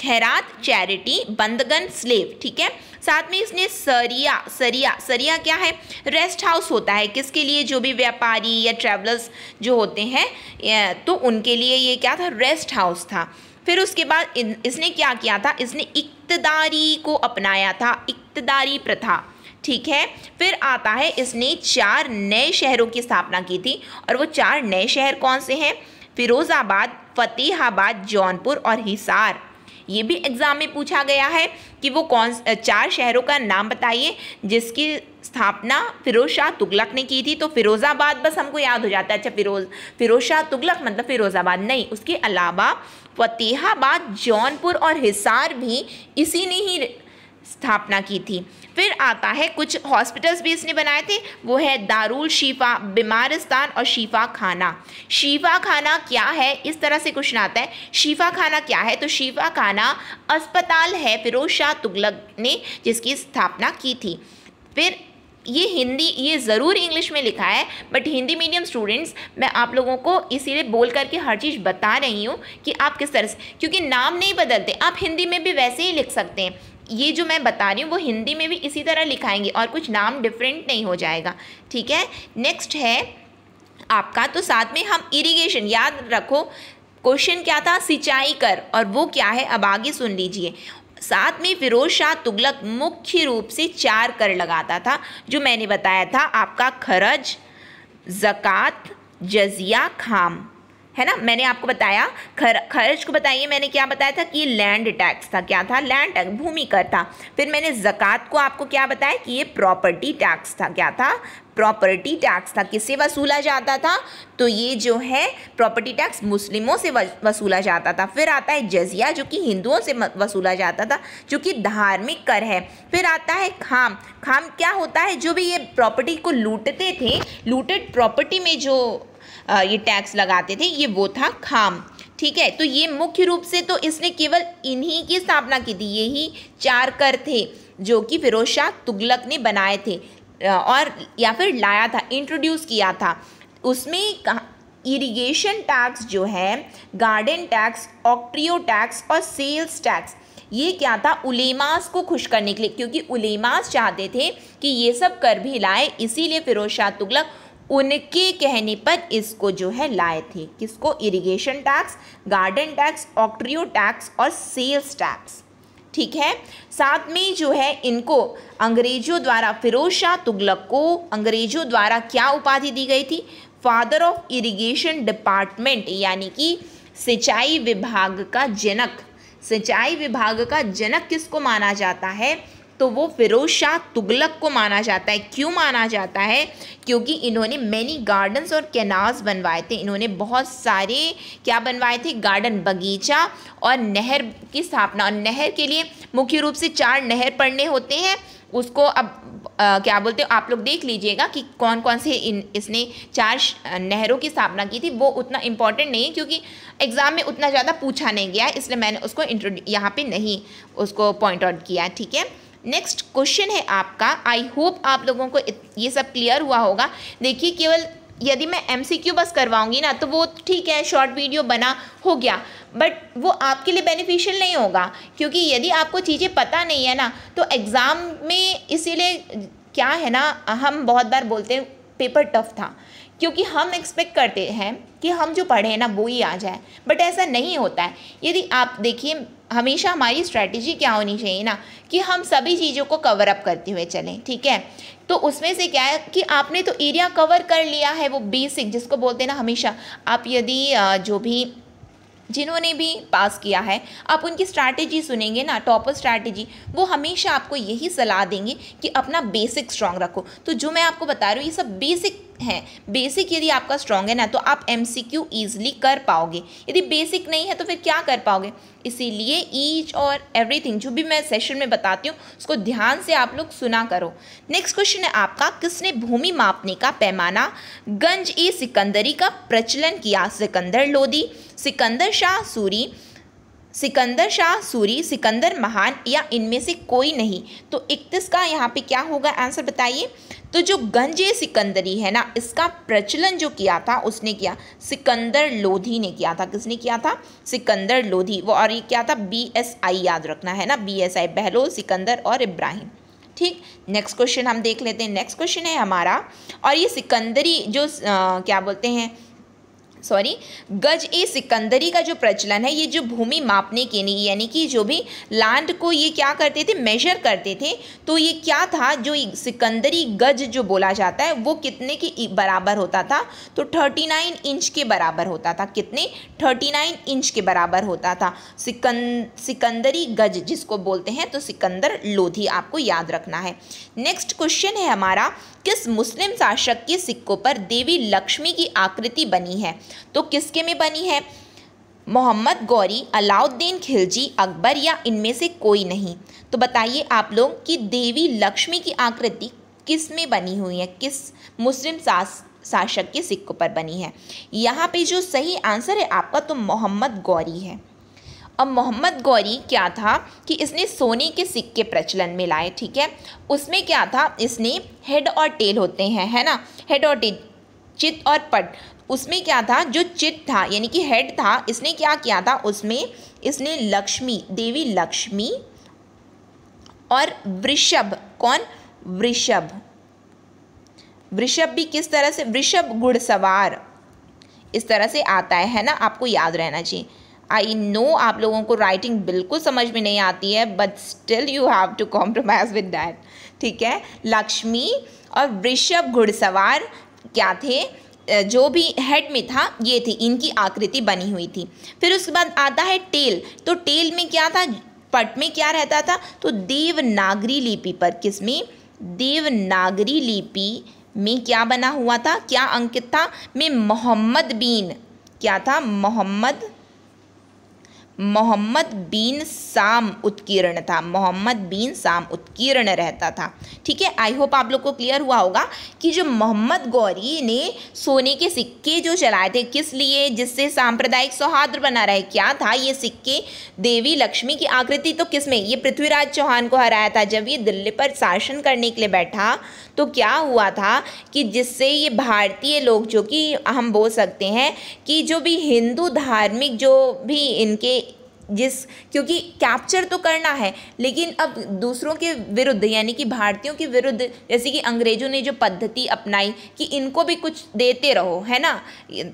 Speaker 1: खैरात चैरिटी बंदगन स्लेव ठीक है साथ में इसने सरिया सरिया सरिया क्या है रेस्ट हाउस होता है किसके लिए जो भी व्यापारी या ट्रेवलर्स जो होते हैं तो उनके लिए ये क्या था रेस्ट हाउस था फिर उसके बाद इसने क्या किया था इसने इकतदारी को अपनाया था इकतदारी प्रथा ठीक है फिर आता है इसने चार नए शहरों की स्थापना की थी और वो चार नए शहर कौन से हैं फिरोज़ाबाद फतेहाबाद जौनपुर और हिसार ये भी एग्ज़ाम में पूछा गया है कि वो कौन चार शहरों का नाम बताइए जिसकी स्थापना फिरोज शाह तुगलक ने की थी तो फिरोज़ाबाद बस हमको याद हो जाता है अच्छा फिरोज फिरोज शाह तुगलक मतलब फिरोज़ाबाद नहीं उसके अलावा फतेहाबाद जौनपुर और हिसार भी इसी ने ही स्थापना की थी फिर आता है कुछ हॉस्पिटल्स भी इसने बनाए थे वो है दारुल शिफा बीमारिस्तान और शिफा खाना शिफा खाना क्या है इस तरह से क्वेश्चन आता है शिफा खाना क्या है तो शिफा खाना अस्पताल है फिरोज शाह तुगलक ने जिसकी स्थापना की थी फिर ये हिंदी ये ज़रूर इंग्लिश में लिखा है बट हिंदी मीडियम स्टूडेंट्स मैं आप लोगों को इसीलिए बोल करके हर चीज़ बता रही हूँ कि आप किस तरह से क्योंकि नाम नहीं बदलते आप हिंदी में भी वैसे ही लिख सकते हैं ये जो मैं बता रही हूँ वो हिंदी में भी इसी तरह लिखाएंगे और कुछ नाम डिफरेंट नहीं हो जाएगा ठीक है नेक्स्ट है आपका तो साथ में हम इरिगेशन याद रखो क्वेश्चन क्या था सिंचाई कर और वो क्या है अब आगे सुन लीजिए साथ में फिरोज शाह तुगलक मुख्य रूप से चार कर लगाता था जो मैंने बताया था आपका खरज जक़ात जजिया खाम है ना मैंने आपको बताया खर खर्च को बताइए मैंने क्या बताया था कि लैंड टैक्स था क्या था लैंड टैक्स भूमि कर था फिर मैंने जक़ात को आपको क्या बताया कि ये प्रॉपर्टी टैक्स था क्या था प्रॉपर्टी टैक्स था किससे वसूला जाता था तो ये जो है प्रॉपर्टी टैक्स मुस्लिमों से वसूला जाता था फिर आता है जजिया जो कि हिंदुओं से वसूला जाता था जो कि धार्मिक कर है फिर आता है खाम खाम क्या होता है जो भी ये प्रॉपर्टी को लूटते थे लूटेड प्रॉपर्टी में जो ये टैक्स लगाते थे ये वो था खाम ठीक है तो ये मुख्य रूप से तो इसने केवल इन्हीं की स्थापना की थी यही चार कर थे जो कि फिरोज शाह तुगलक ने बनाए थे और या फिर लाया था इंट्रोड्यूस किया था उसमें इरिगेशन टैक्स जो है गार्डन टैक्स ऑक्ट्रियो टैक्स और सेल्स टैक्स ये क्या था उलेमास को खुश करने के लिए क्योंकि उलेमास चाहते थे कि ये सब कर भी लाए इसीलिए फिरोज शाह तुगलक उनके कहने पर इसको जो है लाए थे किसको irrigation tax garden tax octroi tax और सेल्स टैक्स ठीक है साथ में जो है इनको अंग्रेजों द्वारा फिरोज शाह तुगलक को अंग्रेजों द्वारा क्या उपाधि दी गई थी फादर ऑफ इरिगेशन डिपार्टमेंट यानी कि सिंचाई विभाग का जनक सिंचाई विभाग का जनक किसको माना जाता है तो वो फिरोज शाह तुगलक को माना जाता है क्यों माना जाता है क्योंकि इन्होंने मैनी गार्डन्स और कैनाल्स बनवाए थे इन्होंने बहुत सारे क्या बनवाए थे गार्डन बगीचा और नहर की स्थापना और नहर के लिए मुख्य रूप से चार नहर पढ़ने होते हैं उसको अब आ, क्या बोलते हो आप लोग देख लीजिएगा कि कौन कौन से इन इसने चार नहरों की स्थापना की थी वो उतना इम्पॉर्टेंट नहीं है क्योंकि एग्ज़ाम में उतना ज़्यादा पूछा नहीं गया इसलिए मैंने उसको इंट्रोड्यू यहाँ पे नहीं उसको पॉइंट आउट किया ठीक है नेक्स्ट क्वेश्चन है आपका आई होप आप लोगों को ये सब क्लियर हुआ होगा देखिए केवल यदि मैं एम बस करवाऊंगी ना तो वो ठीक है शॉर्ट वीडियो बना हो गया बट वो आपके लिए बेनिफिशियल नहीं होगा क्योंकि यदि आपको चीज़ें पता नहीं है ना तो एग्ज़ाम में इसीलिए क्या है ना हम बहुत बार बोलते हैं पेपर टफ था क्योंकि हम एक्सपेक्ट करते हैं कि हम जो पढ़े हैं ना वो ही आ जाए बट ऐसा नहीं होता है यदि आप देखिए हमेशा हमारी स्ट्रैटेजी क्या होनी चाहिए ना कि हम सभी चीज़ों को कवर अप करते हुए चलें ठीक है तो उसमें से क्या है कि आपने तो एरिया कवर कर लिया है वो बेसिक जिसको बोलते हैं ना हमेशा आप यदि जो भी जिन्होंने भी पास किया है आप उनकी स्ट्रैटेजी सुनेंगे ना टॉपर स्ट्रैटेजी वो हमेशा आपको यही सलाह देंगे कि अपना बेसिक स्ट्रांग रखो तो जो मैं आपको बता रही हूँ ये सब बेसिक है बेसिक यदि आपका स्ट्रांग है ना तो आप एम सी क्यू ईजिली कर पाओगे यदि बेसिक नहीं है तो फिर क्या कर पाओगे इसीलिए ईच और एवरीथिंग जो भी मैं सेशन में बताती हूँ उसको ध्यान से आप लोग सुना करो नेक्स्ट क्वेश्चन है आपका किसने भूमि मापने का पैमाना गंज ई सिकंदरी का प्रचलन किया सिकंदर लोदी सिकंदर शाह सूरी सिकंदर शाह सूरी सिकंदर महान या इनमें से कोई नहीं तो इकतीस का यहाँ पे क्या होगा आंसर बताइए तो जो गंजे सिकंदरी है ना इसका प्रचलन जो किया था उसने किया सिकंदर लोधी ने किया था किसने किया था सिकंदर लोधी वो और ये क्या था बी एस आई याद रखना है ना B S I Bahlol Sikandar और इब्राहिम ठीक नेक्स्ट क्वेश्चन हम देख लेते हैं नेक्स्ट क्वेश्चन है हमारा और ये सिकंदरी जो आ, क्या बोलते हैं सॉरी गज ए सिकंदरी का जो प्रचलन है ये जो भूमि मापने के लिए यानी कि जो भी लैंड को ये क्या करते थे मेजर करते थे तो ये क्या था जो सिकंदरी गज जो बोला जाता है वो कितने के बराबर होता था तो 39 इंच के बराबर होता था कितने 39 इंच के बराबर होता था सिकं सिकंदरी गज जिसको बोलते हैं तो सिकंदर लोधी आपको याद रखना है नेक्स्ट क्वेश्चन है हमारा किस मुस्लिम शासक के सिक्कों पर देवी लक्ष्मी की आकृति बनी है तो किसके में बनी है मोहम्मद गौरी अलाउद्दीन खिलजी अकबर या इनमें से कोई नहीं तो बताइए आप लोग कि देवी लक्ष्मी की आकृति किस में बनी हुई है किस मुस्लिम सास शासक के सिक्कों पर बनी है यहाँ पे जो सही आंसर है आपका तो मोहम्मद गौरी है अब मोहम्मद गौरी क्या था कि इसने सोने के सिक्के प्रचलन में लाए ठीक है उसमें क्या था इसने हेड और टेल होते हैं है ना हेड और टेल चित और पट उसमें क्या था जो चिट था यानी कि हेड था इसने क्या किया था उसमें इसने लक्ष्मी देवी लक्ष्मी और वृषभ कौन वृषभ वृषभ भी किस तरह से वृषभ घुड़सवार इस तरह से आता है है ना आपको याद रहना चाहिए आई नो आप लोगों को राइटिंग बिल्कुल समझ में नहीं आती है but still you have to compromise with that ठीक है लक्ष्मी और वृषभ घुड़सवार क्या थे जो भी हेड में था ये थी इनकी आकृति बनी हुई थी फिर उसके बाद आता है टेल तो टेल में क्या था पट में क्या रहता था तो देवनागरी लिपि पर किस में देवनागरी लिपि में क्या बना हुआ था क्या अंकित था में मोहम्मद बीन क्या था मोहम्मद मोहम्मद बीन साम उत्कीर्ण था मोहम्मद बीन साम उत्कीर्ण रहता था ठीक है आई होप आप लोग को क्लियर हुआ होगा कि जो मोहम्मद गौरी ने सोने के सिक्के जो चलाए थे किस लिए जिससे सांप्रदायिक सौहार्द बना रहे क्या था ये सिक्के देवी लक्ष्मी की आकृति तो किस में ये पृथ्वीराज चौहान को हराया था जब ये दिल्ली पर शासन करने के लिए बैठा तो क्या हुआ था कि जिससे ये भारतीय लोग जो कि हम बोल सकते हैं कि जो भी हिंदू धार्मिक जो भी इनके जिस क्योंकि कैप्चर तो करना है लेकिन अब दूसरों के विरुद्ध यानी कि भारतीयों के विरुद्ध जैसे कि अंग्रेजों ने जो पद्धति अपनाई कि इनको भी कुछ देते रहो है ना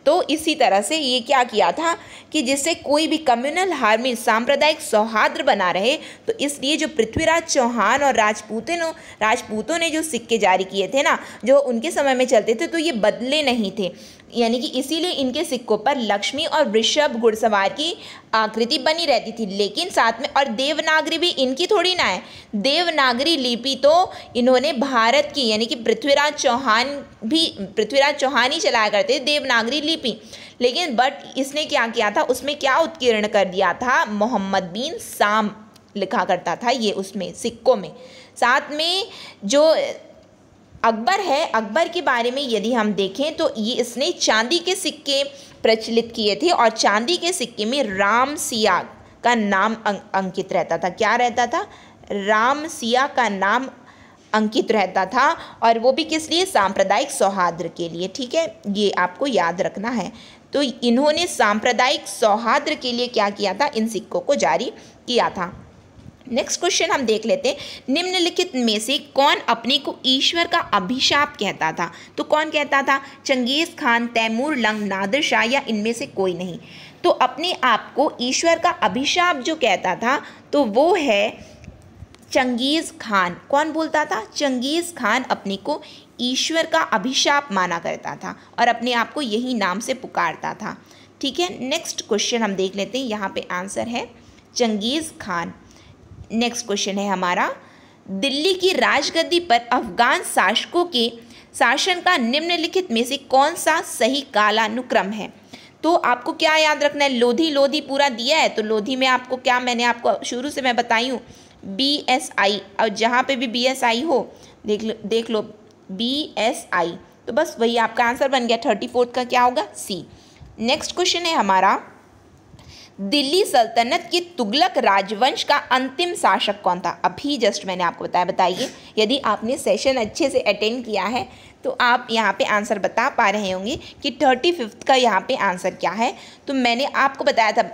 Speaker 1: तो इसी तरह से ये क्या किया था कि जिससे कोई भी कम्युनल हार्मी सांप्रदायिक सौहार्द बना रहे तो इसलिए जो पृथ्वीराज चौहान और राजपूतों राजपूतों ने जो सिक्के जारी किए थे ना जो उनके समय में चलते थे तो ये बदले नहीं थे यानी कि इसीलिए इनके सिक्कों पर लक्ष्मी और वृषभ घुड़सवार की आकृति बनी रहती थी लेकिन साथ में और देवनागरी भी इनकी थोड़ी ना है देवनागरी लिपि तो इन्होंने भारत की यानी कि पृथ्वीराज चौहान भी पृथ्वीराज चौहान ही चलाया करते थे देवनागरी लिपि लेकिन बट इसने क्या किया था उसमें क्या उत्कीर्ण कर दिया था मोहम्मद बिन साम लिखा करता था ये उसमें सिक्कों में साथ में जो अकबर है अकबर के बारे में यदि हम देखें तो ये इसने चांदी के सिक्के प्रचलित किए थे और चांदी के सिक्के में राम सिया का नाम अं-, अंकित रहता था क्या रहता था राम सिया का नाम अंकित रहता था और वो भी किस लिए सांप्रदायिक सौहार्द के लिए ठीक है ये आपको याद रखना है तो इन्होंने सांप्रदायिक सौहार्द के लिए क्या किया था इन सिक्कों को जारी किया था नेक्स्ट क्वेश्चन हम देख लेते हैं निम्नलिखित में से कौन अपने को ईश्वर का अभिशाप कहता था तो कौन कहता था Genghis Khan Timur Lang Nadir Shah या इनमें से कोई नहीं तो अपने आप को ईश्वर का अभिशाप जो कहता था तो वो है चंगेज़ खान कौन बोलता था चंगेज़ खान अपने को ईश्वर का अभिशाप माना करता था और अपने आप को यही नाम से पुकारता था ठीक है नेक्स्ट क्वेश्चन हम देख लेते हैं यहाँ पे आंसर है चंगेज़ खान नेक्स्ट क्वेश्चन है हमारा दिल्ली की राजगद्दी पर अफगान शासकों के शासन का निम्नलिखित में से कौन सा सही कालानुक्रम है तो आपको क्या याद रखना है लोधी लोधी पूरा दिया है तो लोधी में आपको क्या मैंने आपको शुरू से मैं बताई हूँ बी एस आई और जहाँ पे भी बी एस आई हो देख लो देख लो बी एस आई तो बस वही आपका आंसर बन गया थर्टी फोर्थ का क्या होगा सी नेक्स्ट क्वेश्चन है हमारा दिल्ली सल्तनत के तुगलक राजवंश का अंतिम शासक कौन था अभी जस्ट मैंने आपको बताया बताइए यदि आपने सेशन अच्छे से अटेंड किया है तो आप यहाँ पे आंसर बता पा रहे होंगे कि थर्टी फिफ्थ का यहाँ पे आंसर क्या है तो मैंने आपको बताया था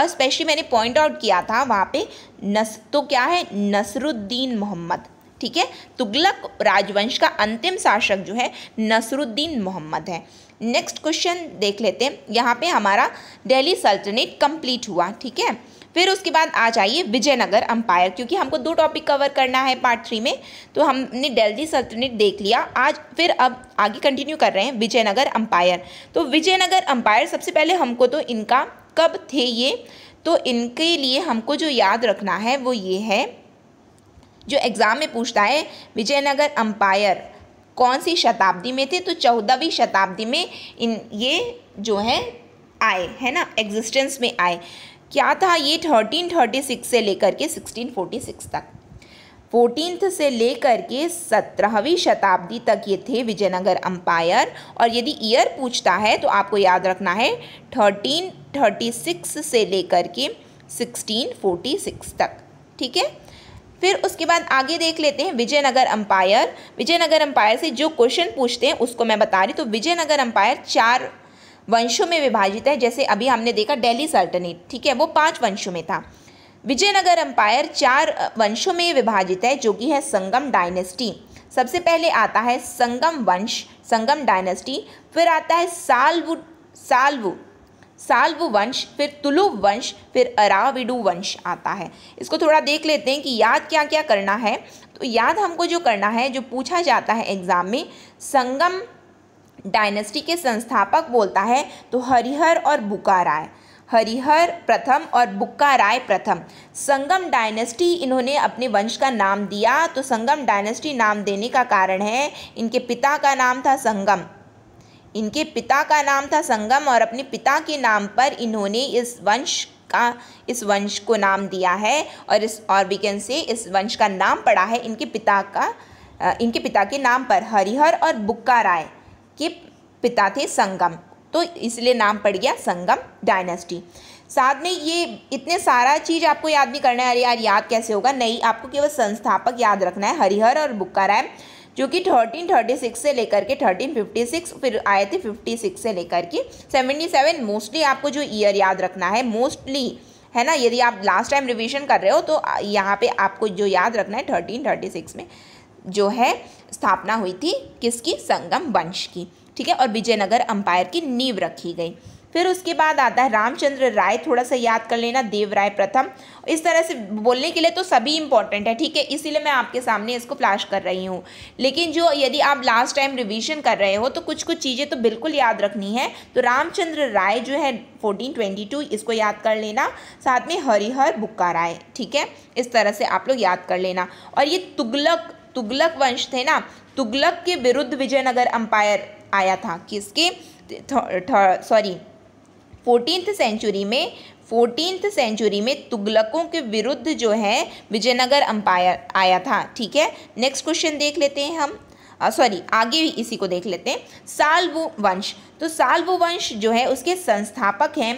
Speaker 1: और स्पेशली मैंने पॉइंट आउट किया था वहाँ पे नस तो क्या है नसरुद्दीन मोहम्मद ठीक है तुगलक राजवंश का अंतिम शासक जो है नसरुद्दीन मोहम्मद है नेक्स्ट क्वेश्चन देख लेते हैं यहाँ पे हमारा दिल्ली सल्तनत कंप्लीट हुआ ठीक है फिर उसके बाद आ जाइए विजयनगर अंपायर क्योंकि हमको दो टॉपिक कवर करना है पार्ट थ्री में तो हमने दिल्ली सल्तनत देख लिया आज फिर अब आगे कंटिन्यू कर रहे हैं विजयनगर अंपायर तो विजयनगर अंपायर सबसे पहले हमको तो इनका कब थे ये तो इनके लिए हमको जो याद रखना है वो ये है जो एग्ज़ाम में पूछता है विजयनगर अंपायर कौन सी शताब्दी में थे तो चौदहवीं शताब्दी में इन ये जो है आए है ना एग्जिस्टेंस में आए क्या था ये थर्टीन थर्टी सिक्स से लेकर के सिक्सटीन फोर्टी सिक्स तक फोर्टीनथ से लेकर के सत्रहवीं शताब्दी तक ये थे विजयनगर अम्पायर और यदि ईयर पूछता है तो आपको याद रखना है थर्टीन थर्टी सिक्स से लेकर के सिक्सटीन फोर्टी सिक्स तक ठीक है फिर उसके बाद आगे देख लेते हैं विजयनगर अंपायर विजयनगर अंपायर से जो क्वेश्चन पूछते हैं उसको मैं बता रही तो विजयनगर अम्पायर चार वंशों में विभाजित है जैसे अभी हमने देखा डेली सल्टनेट ठीक है वो पाँच वंशों में था विजयनगर अम्पायर चार वंशों में विभाजित है जो कि है संगम डायनेस्टी सबसे पहले आता है संगम वंश संगम डायनेस्टी फिर आता है सालवु सालवु साल्व वंश फिर तुलु वंश फिर अराविडु वंश आता है इसको थोड़ा देख लेते हैं कि याद क्या क्या करना है तो याद हमको जो करना है जो पूछा जाता है एग्ज़ाम में संगम डायनेस्टी के संस्थापक बोलता है तो हरिहर और राय हरिहर प्रथम और बुक्का राय प्रथम संगम डायनेस्टी इन्होंने अपने वंश का नाम दिया तो संगम डायनेस्टी नाम देने का कारण है इनके पिता का नाम था संगम इनके पिता का नाम था संगम और अपने पिता के नाम पर इन्होंने इस वंश का इस वंश को नाम दिया है और इस और वी कैन से इस वंश का नाम पड़ा है इनके पिता का इनके पिता के नाम पर हरिहर और बुक्का राय के पिता थे संगम तो इसलिए नाम पड़ गया संगम डायनेस्टी साथ में ये इतने सारा चीज़ आपको याद नहीं करना है अरे यार याद कैसे होगा नहीं आपको केवल संस्थापक याद रखना है हरिहर और बुक्का राय जो कि थर्टीन थर्टी सिक्स से लेकर के थर्टीन फिफ्टी सिक्स फिर आए थे फिफ्टी सिक्स से लेकर के सेवेंटी सेवन मोस्टली आपको जो ईयर याद रखना है मोस्टली है ना यदि आप लास्ट टाइम रिविजन कर रहे हो तो यहाँ पे आपको जो याद रखना है थर्टीन थर्टी सिक्स में जो है स्थापना हुई थी किसकी संगम वंश की ठीक है और विजयनगर अंपायर की नींव रखी गई फिर उसके बाद आता है रामचंद्र राय थोड़ा सा याद कर लेना देव राय प्रथम इस तरह से बोलने के लिए तो सभी इंपॉर्टेंट है ठीक है इसीलिए मैं आपके सामने इसको फ्लैश कर रही हूँ लेकिन जो यदि आप लास्ट टाइम रिविजन कर रहे हो तो कुछ कुछ चीज़ें तो बिल्कुल याद रखनी है तो रामचंद्र राय जो है 1422 इसको याद कर लेना साथ में हरिहर बुक्का राय ठीक है इस तरह से आप लोग याद कर लेना और ये तुगलक तुगलक वंश थे ना तुगलक के विरुद्ध विजयनगर अंपायर आया था किसके सॉरी फोर्टीन सेंचुरी में फोर्टीन सेंचुरी में तुगलकों के विरुद्ध जो है विजयनगर अंपायर आया था ठीक है नेक्स्ट क्वेश्चन देख लेते हैं हम सॉरी आगे भी इसी को देख लेते हैं साल्वो वंश तो साल्वो वंश जो है उसके संस्थापक हैं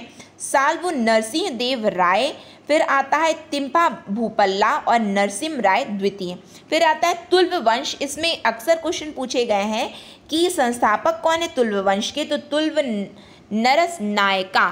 Speaker 1: साल्वो नरसिंह देव राय फिर आता है तिम्पा भूपल्ला और नरसिम राय द्वितीय फिर आता है तुल्व वंश इसमें अक्सर क्वेश्चन पूछे गए हैं कि संस्थापक कौन है तुल्व वंश के तो तुल्व न... नरस नायका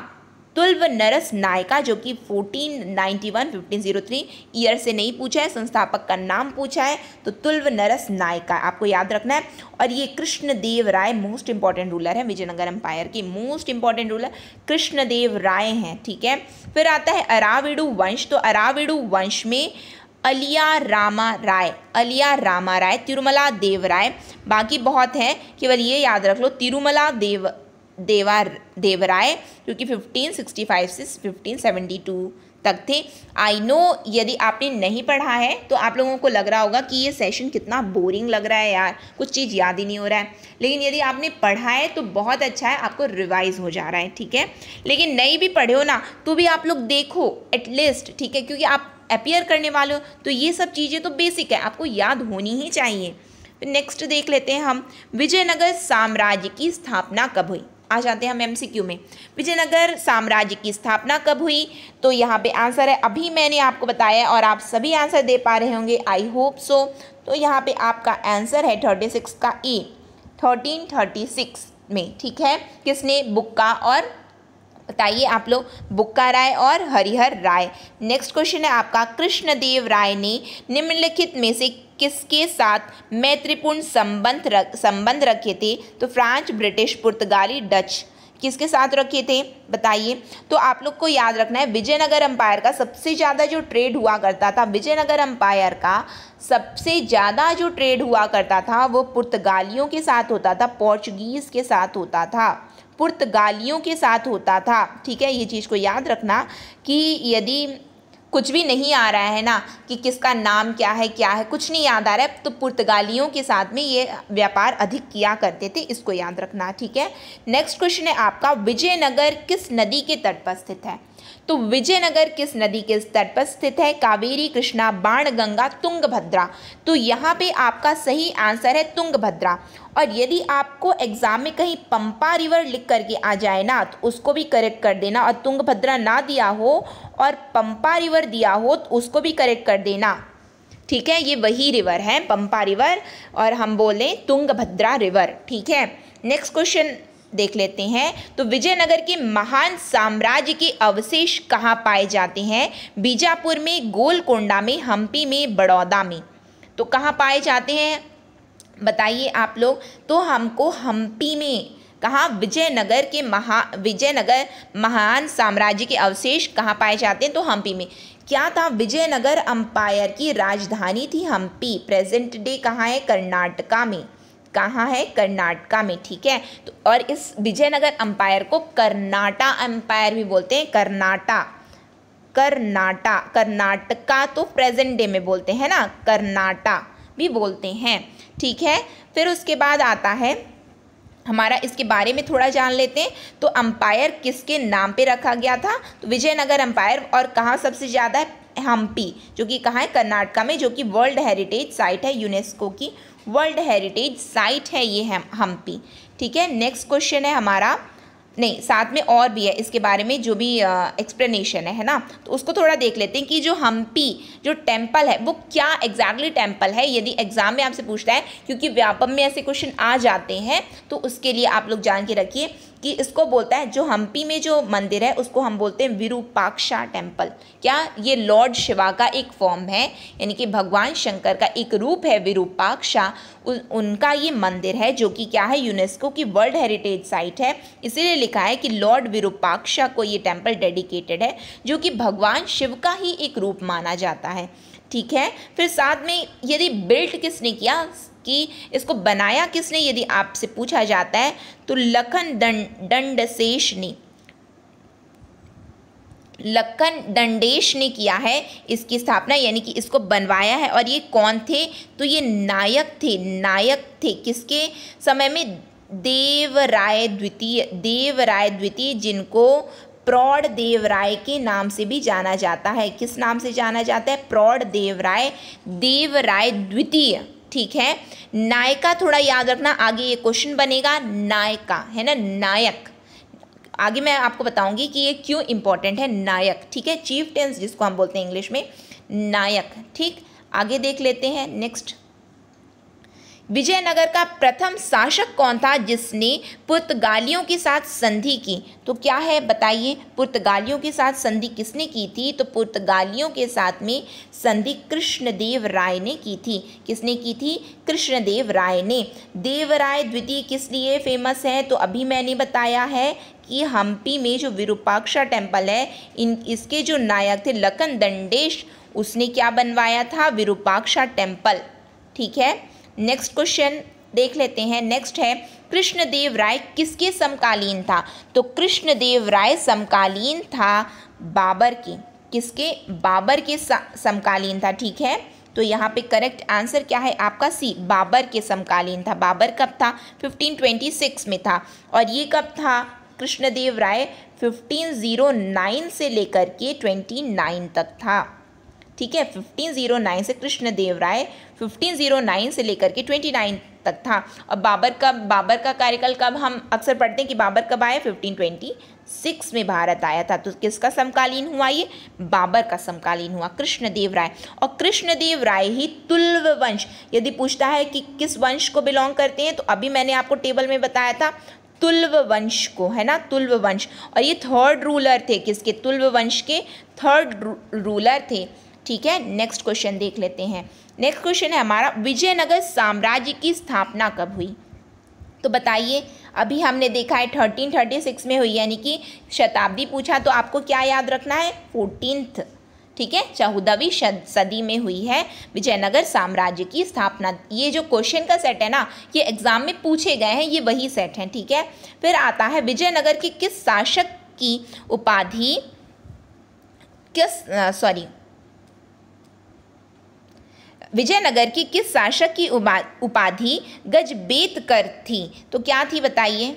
Speaker 1: तुल्व नरस नायका जो कि 1491 1503 ईयर से नहीं पूछा है संस्थापक का नाम पूछा है तो तुल्व नरस नायका आपको याद रखना है और ये Krishnadeva Raya most important ruler है विजयनगर एम्पायर की most important ruler Krishnadeva Raya हैं ठीक है फिर आता है अराविडू वंश तो अराविडू वंश में अलिया रामा राय अलिया रामा राय तिरुमला देव राय बाकी बहुत हैं केवल ये याद रख लो तिरुमला देव देवा देवराय जो कि 1565 से 1572 तक थे आई नो यदि आपने नहीं पढ़ा है तो आप लोगों को लग रहा होगा कि ये सेशन कितना बोरिंग लग रहा है यार कुछ चीज़ याद ही नहीं हो रहा है लेकिन यदि आपने पढ़ा है तो बहुत अच्छा है आपको रिवाइज हो जा रहा है ठीक है लेकिन नहीं भी पढ़े हो ना तो भी आप लोग देखो एटलीस्ट ठीक है क्योंकि आप अपियर करने वाले हो तो ये सब चीज़ें तो बेसिक है आपको याद होनी ही चाहिए नेक्स्ट देख लेते हैं हम विजयनगर साम्राज्य की स्थापना कब हुई आ जाते हैं हम एमसीक्यू में विजयनगर साम्राज्य की स्थापना कब हुई तो यहाँ पे आंसर है अभी मैंने आपको बताया और आप सभी आंसर दे पा रहे होंगे आई होप सो तो यहाँ पे आपका आंसर है थर्टी सिक्स का ए थर्टीन थर्टी सिक्स में ठीक है किसने बुक्का और बताइए आप लोग बुक्का राय और हरिहर राय नेक्स्ट क्वेश्चन है आपका कृष्णदेव राय ने निम्नलिखित में से किसके साथ मैत्रीपूर्ण संबंध रख संबंध रखे थे तो फ्रांच ब्रिटिश पुर्तगाली डच किसके साथ रखे थे बताइए तो आप लोग को याद रखना है विजयनगर अंपायर का सबसे ज़्यादा जो ट्रेड हुआ करता था विजयनगर अंपायर का सबसे ज़्यादा जो ट्रेड हुआ करता था वो पुर्तगालियों के साथ होता था पोर्चुगीज़ के साथ होता था पुर्तगालियों के साथ होता था ठीक है ये चीज़ को याद रखना कि यदि कुछ भी नहीं आ रहा है ना कि किसका नाम क्या है क्या है कुछ नहीं याद आ रहा है तो पुर्तगालियों के साथ में ये व्यापार अधिक किया करते थे इसको याद रखना ठीक है नेक्स्ट क्वेश्चन है आपका विजयनगर किस नदी के तट पर स्थित है तो विजयनगर किस नदी के स्तर पर स्थित है कावेरी कृष्णा बाण गंगा तुंगभद्रा तो यहाँ पे आपका सही आंसर है तुंगभद्रा और यदि आपको एग्जाम में कहीं पंपा रिवर लिख करके आ जाए ना तो उसको भी करेक्ट कर देना और तुंगभद्रा ना दिया हो और पंपा रिवर दिया हो तो उसको भी करेक्ट कर देना ठीक है ये वही रिवर है पंपा रिवर और हम बोलें तुंगभद्रा रिवर ठीक है नेक्स्ट क्वेश्चन देख लेते हैं तो विजयनगर के महान साम्राज्य के अवशेष कहाँ पाए जाते हैं बीजापुर में गोलकोंडा में हम्पी में बड़ौदा में तो कहाँ पाए जाते हैं बताइए आप लोग तो हमको हम्पी में कहाँ विजयनगर के महा विजयनगर महान साम्राज्य के अवशेष कहाँ पाए जाते हैं तो हम्पी में क्या था विजयनगर अंपायर की राजधानी थी हम्पी प्रेजेंट डे कहाँ है कर्नाटका में कहाँ है कर्नाटका में ठीक है तो और इस विजयनगर अंपायर को कर्नाटा अंपायर भी बोलते हैं कर्नाटा कर्नाटा कर्नाटका तो प्रेजेंट डे में बोलते हैं ना कर्नाटा भी बोलते हैं ठीक है फिर उसके बाद आता है हमारा इसके बारे में थोड़ा जान लेते हैं तो अंपायर किसके नाम पे रखा गया था तो विजयनगर अंपायर और कहाँ सबसे ज़्यादा है हम्पी जो कि कहाँ है कर्नाटका में जो कि वर्ल्ड हेरिटेज साइट है यूनेस्को की वर्ल्ड हेरिटेज साइट है ये है हम्पी ठीक है नेक्स्ट क्वेश्चन है हमारा नहीं साथ में और भी है इसके बारे में जो भी एक्सप्लेनेशन है है ना तो उसको थोड़ा देख लेते हैं कि जो हम्पी जो टेम्पल है वो क्या एग्जैक्टली exactly टेम्पल है यदि एग्जाम में आपसे पूछता है क्योंकि व्यापम में ऐसे क्वेश्चन आ जाते हैं तो उसके लिए आप लोग जान के रखिए कि इसको बोलता है जो हम्पी में जो मंदिर है उसको हम बोलते हैं विरूपाक्षा टेम्पल क्या ये लॉर्ड शिवा का एक फॉर्म है यानी कि भगवान शंकर का एक रूप है विरूपाक्षा उनका ये मंदिर है जो कि क्या है यूनेस्को की वर्ल्ड हेरिटेज साइट है इसीलिए लिखा है कि लॉर्ड विरूपाक्षा को ये टेम्पल डेडिकेटेड है जो कि भगवान शिव का ही एक रूप माना जाता है ठीक है फिर साथ में यदि बिल्ट किसने किया कि इसको बनाया किसने यदि आपसे पूछा जाता है तो लखन दंड दंडशेष ने लखन दंडेश ने किया है इसकी स्थापना यानी कि इसको बनवाया है और ये कौन थे तो ये नायक थे नायक थे किसके समय में देवराय द्वितीय देवराय द्वितीय जिनको प्रौढ़ देवराय के नाम से भी जाना जाता है किस नाम से जाना जाता है प्रौढ़ देवराय देवराय द्वितीय ठीक है नायका थोड़ा याद रखना आगे ये क्वेश्चन बनेगा नायका है ना नायक आगे मैं आपको बताऊंगी कि ये क्यों इंपॉर्टेंट है नायक ठीक है चीफ टेंस जिसको हम बोलते हैं इंग्लिश में नायक ठीक आगे देख लेते हैं नेक्स्ट विजयनगर का प्रथम शासक कौन था जिसने पुर्तगालियों के साथ संधि की तो क्या है बताइए पुर्तगालियों के साथ संधि किसने की थी तो पुर्तगालियों के साथ में संधि कृष्णदेव राय ने की थी किसने की थी कृष्णदेव राय ने देवराय द्वितीय किस लिए फेमस है तो अभी मैंने बताया है कि हम्पी में जो विरूपाक्षा टेम्पल है इन इसके जो नायक थे लखन दंडेश उसने क्या बनवाया था विरूपाक्षा टेम्पल ठीक है नेक्स्ट क्वेश्चन देख लेते हैं नेक्स्ट है कृष्णदेव राय किसके समकालीन था तो कृष्णदेव राय समकालीन था बाबर के किसके बाबर के समकालीन था ठीक है तो यहाँ पे करेक्ट आंसर क्या है आपका सी बाबर के समकालीन था बाबर कब था 1526 में था और ये कब था कृष्णदेव राय 1509 से लेकर के 29 तक था ठीक है 1509 से कृष्णदेव राय 1509 से लेकर के 29 तक था और बाबर का बाबर का कार्यकाल कब हम अक्सर पढ़ते हैं कि बाबर कब आया 1526 में भारत आया था तो किसका समकालीन हुआ ये बाबर का समकालीन हुआ कृष्णदेव राय और कृष्णदेव राय ही तुल्व वंश यदि पूछता है कि किस वंश को बिलोंग करते हैं तो अभी मैंने आपको टेबल में बताया था तुल्व वंश को है ना तुल्व वंश और ये थर्ड रूलर थे किसके तुल्व वंश के थर्ड रूलर थे ठीक है नेक्स्ट क्वेश्चन देख लेते हैं नेक्स्ट क्वेश्चन है हमारा विजयनगर साम्राज्य की स्थापना कब हुई तो बताइए अभी हमने देखा है थर्टीन थर्टी सिक्स में हुई यानी कि शताब्दी पूछा तो आपको क्या याद रखना है फोर्टीनथ ठीक है चौदहवीं सदी में हुई है विजयनगर साम्राज्य की स्थापना ये जो क्वेश्चन का सेट है ना ये एग्जाम में पूछे गए हैं ये वही सेट हैं ठीक है फिर आता है विजयनगर के किस शासक की उपाधि किस सॉरी विजयनगर की किस शासक की उपाधि गजबेतकर थी तो क्या थी बताइए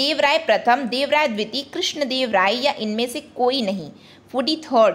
Speaker 1: देवराय प्रथम देवराय द्वितीय कृष्णदेव राय या इनमें से कोई नहीं फोर्टी थर्ड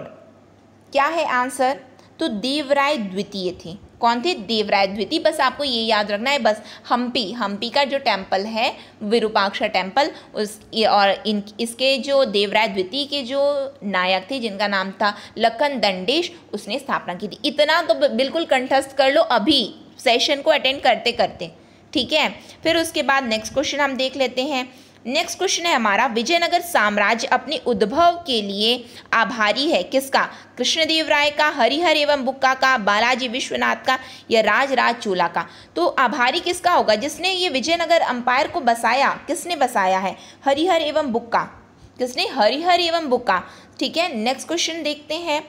Speaker 1: क्या है आंसर तो देवराय द्वितीय थे कौन थे देवराय द्वितीय बस आपको ये याद रखना है बस हम्पी हम्पी का जो टेम्पल है विरूपाक्षा टेम्पल उस और इन इसके जो देवराय द्वितीय के जो नायक थे जिनका नाम था लखन दंडेश उसने स्थापना की थी इतना तो बिल्कुल कंठस्थ कर लो अभी सेशन को अटेंड करते करते ठीक है फिर उसके बाद नेक्स्ट क्वेश्चन हम देख लेते हैं नेक्स्ट क्वेश्चन है हमारा विजयनगर साम्राज्य अपने उद्भव के लिए आभारी है किसका कृष्णदेव राय का हरिहर एवं बुक्का का बालाजी विश्वनाथ का या राजराज चोला का तो आभारी किसका होगा जिसने ये विजयनगर अंपायर को बसाया किसने बसाया है हरिहर एवं बुक्का किसने हरिहर एवं बुक्का ठीक है नेक्स्ट क्वेश्चन देखते हैं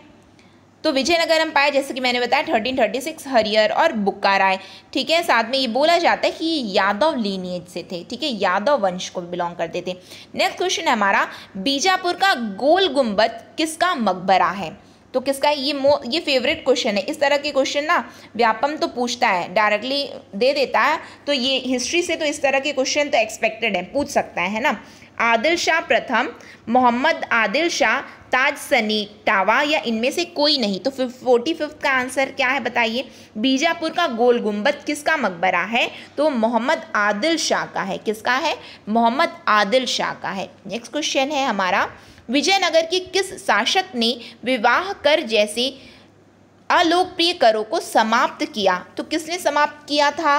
Speaker 1: तो विजयनगर अंपायर जैसे कि मैंने बताया थर्टीन थर्टी सिक्स हरियर और बुक्काराय ठीक है साथ में ये बोला जाता है कि ये यादव लीनियज से थे ठीक है यादव वंश को बिलोंग करते थे नेक्स्ट क्वेश्चन है हमारा बीजापुर का गोल गुम्बद किसका मकबरा है तो किसका ये मो ये फेवरेट क्वेश्चन है इस तरह के क्वेश्चन ना व्यापम तो पूछता है डायरेक्टली दे देता है तो ये हिस्ट्री से तो इस तरह के क्वेश्चन तो एक्सपेक्टेड है पूछ सकता है, है ना आदिल शाह प्रथम मोहम्मद आदिल शाह ताज सनी टावा या इनमें से कोई नहीं तो फोर्टी फिफ्थ का आंसर क्या है बताइए बीजापुर का गोल गुम्बद किसका मकबरा है तो मोहम्मद आदिल शाह का है किसका है मोहम्मद आदिल शाह का है नेक्स्ट क्वेश्चन है हमारा विजयनगर के किस शासक ने विवाह कर जैसे अलोकप्रिय करों को समाप्त किया तो किसने समाप्त किया था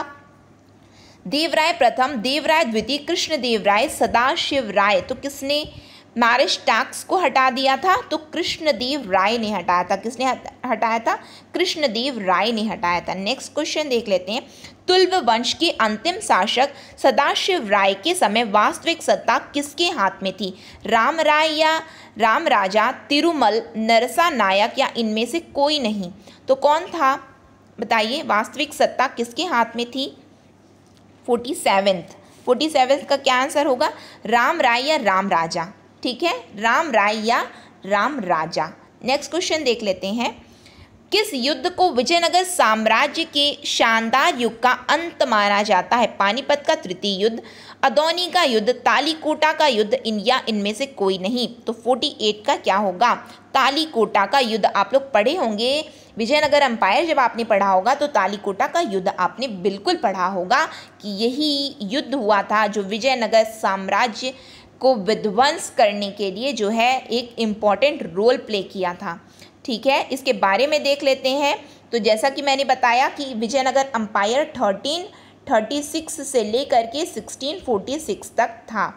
Speaker 1: देवराय प्रथम देवराय द्वितीय कृष्णदेव राय सदाशिव राय तो किसने मैरिज टैक्स को हटा दिया था तो कृष्णदेव राय ने हटाया था किसने हटाया था कृष्णदेव राय ने हटाया था नेक्स्ट क्वेश्चन देख लेते हैं तुल्व वंश के अंतिम शासक सदाशिव राय के समय वास्तविक सत्ता किसके हाथ में थी राम राय या राम राजा तिरुमल नरसा नायक या इनमें से कोई नहीं तो कौन था बताइए वास्तविक सत्ता किसके हाथ में थी फोर्टी सेवेंथ फोर्टी सेवेंथ का क्या आंसर होगा राम राय या राम राजा ठीक है राम राय या राम राजा नेक्स्ट क्वेश्चन देख लेते हैं किस युद्ध को विजयनगर साम्राज्य के शानदार युग का अंत माना जाता है पानीपत का तृतीय युद्ध अदौनी का युद्ध तालीकोटा का युद्ध इन या इनमें से कोई नहीं तो 48 का क्या होगा तालीकोटा का युद्ध आप लोग पढ़े होंगे विजयनगर अंपायर जब आपने पढ़ा होगा तो तालीकोटा का युद्ध आपने बिल्कुल पढ़ा होगा कि यही युद्ध हुआ था जो विजयनगर साम्राज्य को विध्वंस करने के लिए जो है एक इम्पॉर्टेंट रोल प्ले किया था ठीक है इसके बारे में देख लेते हैं तो जैसा कि मैंने बताया कि विजयनगर अंपायर थर्टीन सिक्स से लेकर के 1646 तक था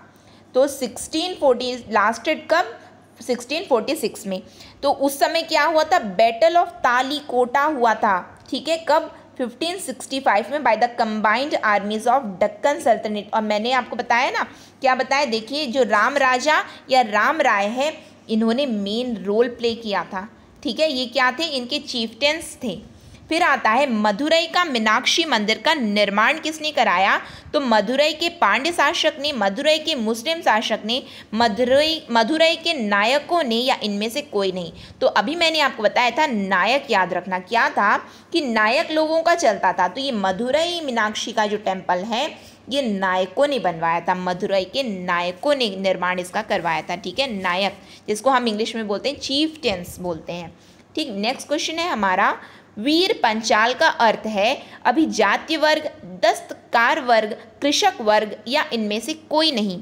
Speaker 1: तो 1640 लास्टेड कब 1646 में तो उस समय क्या हुआ था बैटल ऑफ ताली कोटा हुआ था ठीक है कब 1565 में by the combined armies of Deccan sultanate और मैंने आपको बताया ना क्या बताया देखिए जो राम राजा या राम राय है इन्होंने मेन रोल प्ले किया था ठीक है ये क्या थे इनके चीफटेंस थे फिर आता है मदुरई का मीनाक्षी मंदिर का निर्माण किसने कराया तो मदुरई के पांड्य शासक ने मदुरई के मुस्लिम शासक ने मदुरई मदुरई के नायकों ने या इनमें से कोई नहीं तो अभी मैंने आपको बताया था नायक याद रखना क्या था कि नायक लोगों का चलता था तो ये मदुरई मीनाक्षी का जो टेम्पल है ये नायकों ने बनवाया था मदुरई के नायकों ने निर्माण इसका करवाया था ठीक है नायक जिसको हम इंग्लिश में बोलते हैं चीफ टेंस बोलते हैं ठीक नेक्स्ट क्वेश्चन है हमारा वीर पंचाल का अर्थ है अभी जाति वर्ग दस्तकार वर्ग कृषक वर्ग या इनमें से कोई नहीं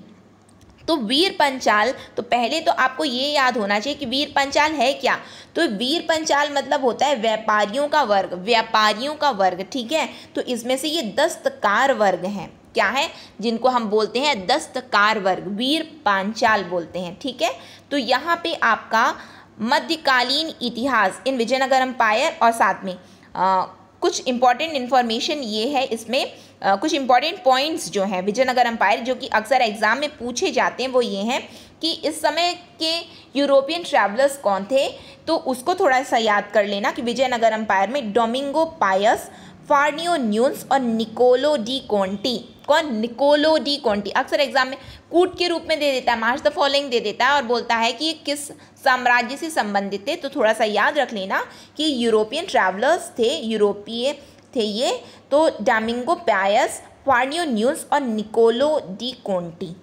Speaker 1: तो वीर पंचाल तो पहले तो आपको ये याद होना चाहिए कि वीर पंचाल है क्या तो वीर पंचाल मतलब होता है व्यापारियों का वर्ग व्यापारियों का वर्ग ठीक है तो इसमें से ये दस्तकार वर्ग हैं क्या है जिनको हम बोलते हैं दस्तकार वर्ग वीर पांचाल बोलते हैं ठीक है तो यहाँ पे आपका मध्यकालीन इतिहास इन विजयनगर अम्पायर और साथ में आ, कुछ इंपॉर्टेंट इन्फॉर्मेशन ये है इसमें आ, कुछ इंपॉर्टेंट पॉइंट्स जो हैं विजयनगर अम्पायर जो कि अक्सर एग्ज़ाम में पूछे जाते हैं वो ये हैं कि इस समय के यूरोपियन ट्रैवलर्स कौन थे तो उसको थोड़ा सा याद कर लेना कि विजयनगर अम्पायर में डोमिंगो पायस फार्नियो न्यून्स और निकोलो डी कोंटी कौन निकोलो डी कोंटी अक्सर एग्जाम में कूट के रूप में दे देता है मार्च द फॉलोइंग दे देता है और बोलता है कि ये किस साम्राज्य से संबंधित थे तो थोड़ा सा याद रख लेना कि यूरोपियन ट्रैवलर्स थे यूरोपीय थे ये तो डामिंगो पायस फार्नियो न्यूज़ और निकोलो डी कोंटी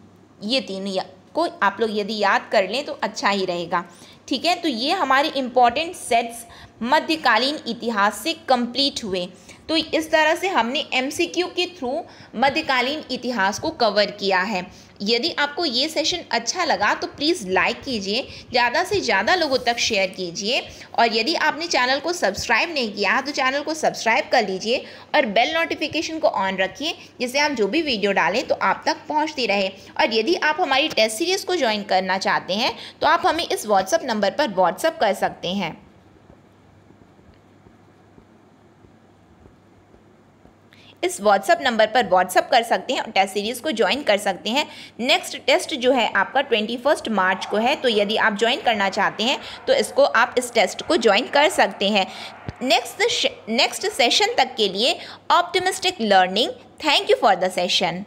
Speaker 1: ये तीन को आप लोग यदि याद कर लें तो अच्छा ही रहेगा ठीक है तो ये हमारे इम्पोर्टेंट सेट्स मध्यकालीन इतिहास से कंप्लीट हुए तो इस तरह से हमने एम के थ्रू मध्यकालीन इतिहास को कवर किया है यदि आपको ये सेशन अच्छा लगा तो प्लीज़ लाइक कीजिए ज़्यादा से ज़्यादा लोगों तक शेयर कीजिए और यदि आपने चैनल को सब्सक्राइब नहीं किया तो चैनल को सब्सक्राइब कर लीजिए और बेल नोटिफिकेशन को ऑन रखिए जिससे हम जो भी वीडियो डालें तो आप तक पहुंचती रहे और यदि आप हमारी टेस्ट सीरीज़ को ज्वाइन करना चाहते हैं तो आप हमें इस व्हाट्सअप नंबर पर व्हाट्सअप कर सकते हैं इस व्हाट्सअप नंबर पर व्हाट्सअप कर सकते हैं और टेस्ट सीरीज़ को ज्वाइन कर सकते हैं नेक्स्ट टेस्ट जो है आपका ट्वेंटी फर्स्ट मार्च को है तो यदि आप ज्वाइन करना चाहते हैं तो इसको आप इस टेस्ट को ज्वाइन कर सकते हैं नेक्स्ट नेक्स्ट सेशन तक के लिए optimistic learning thank you for the session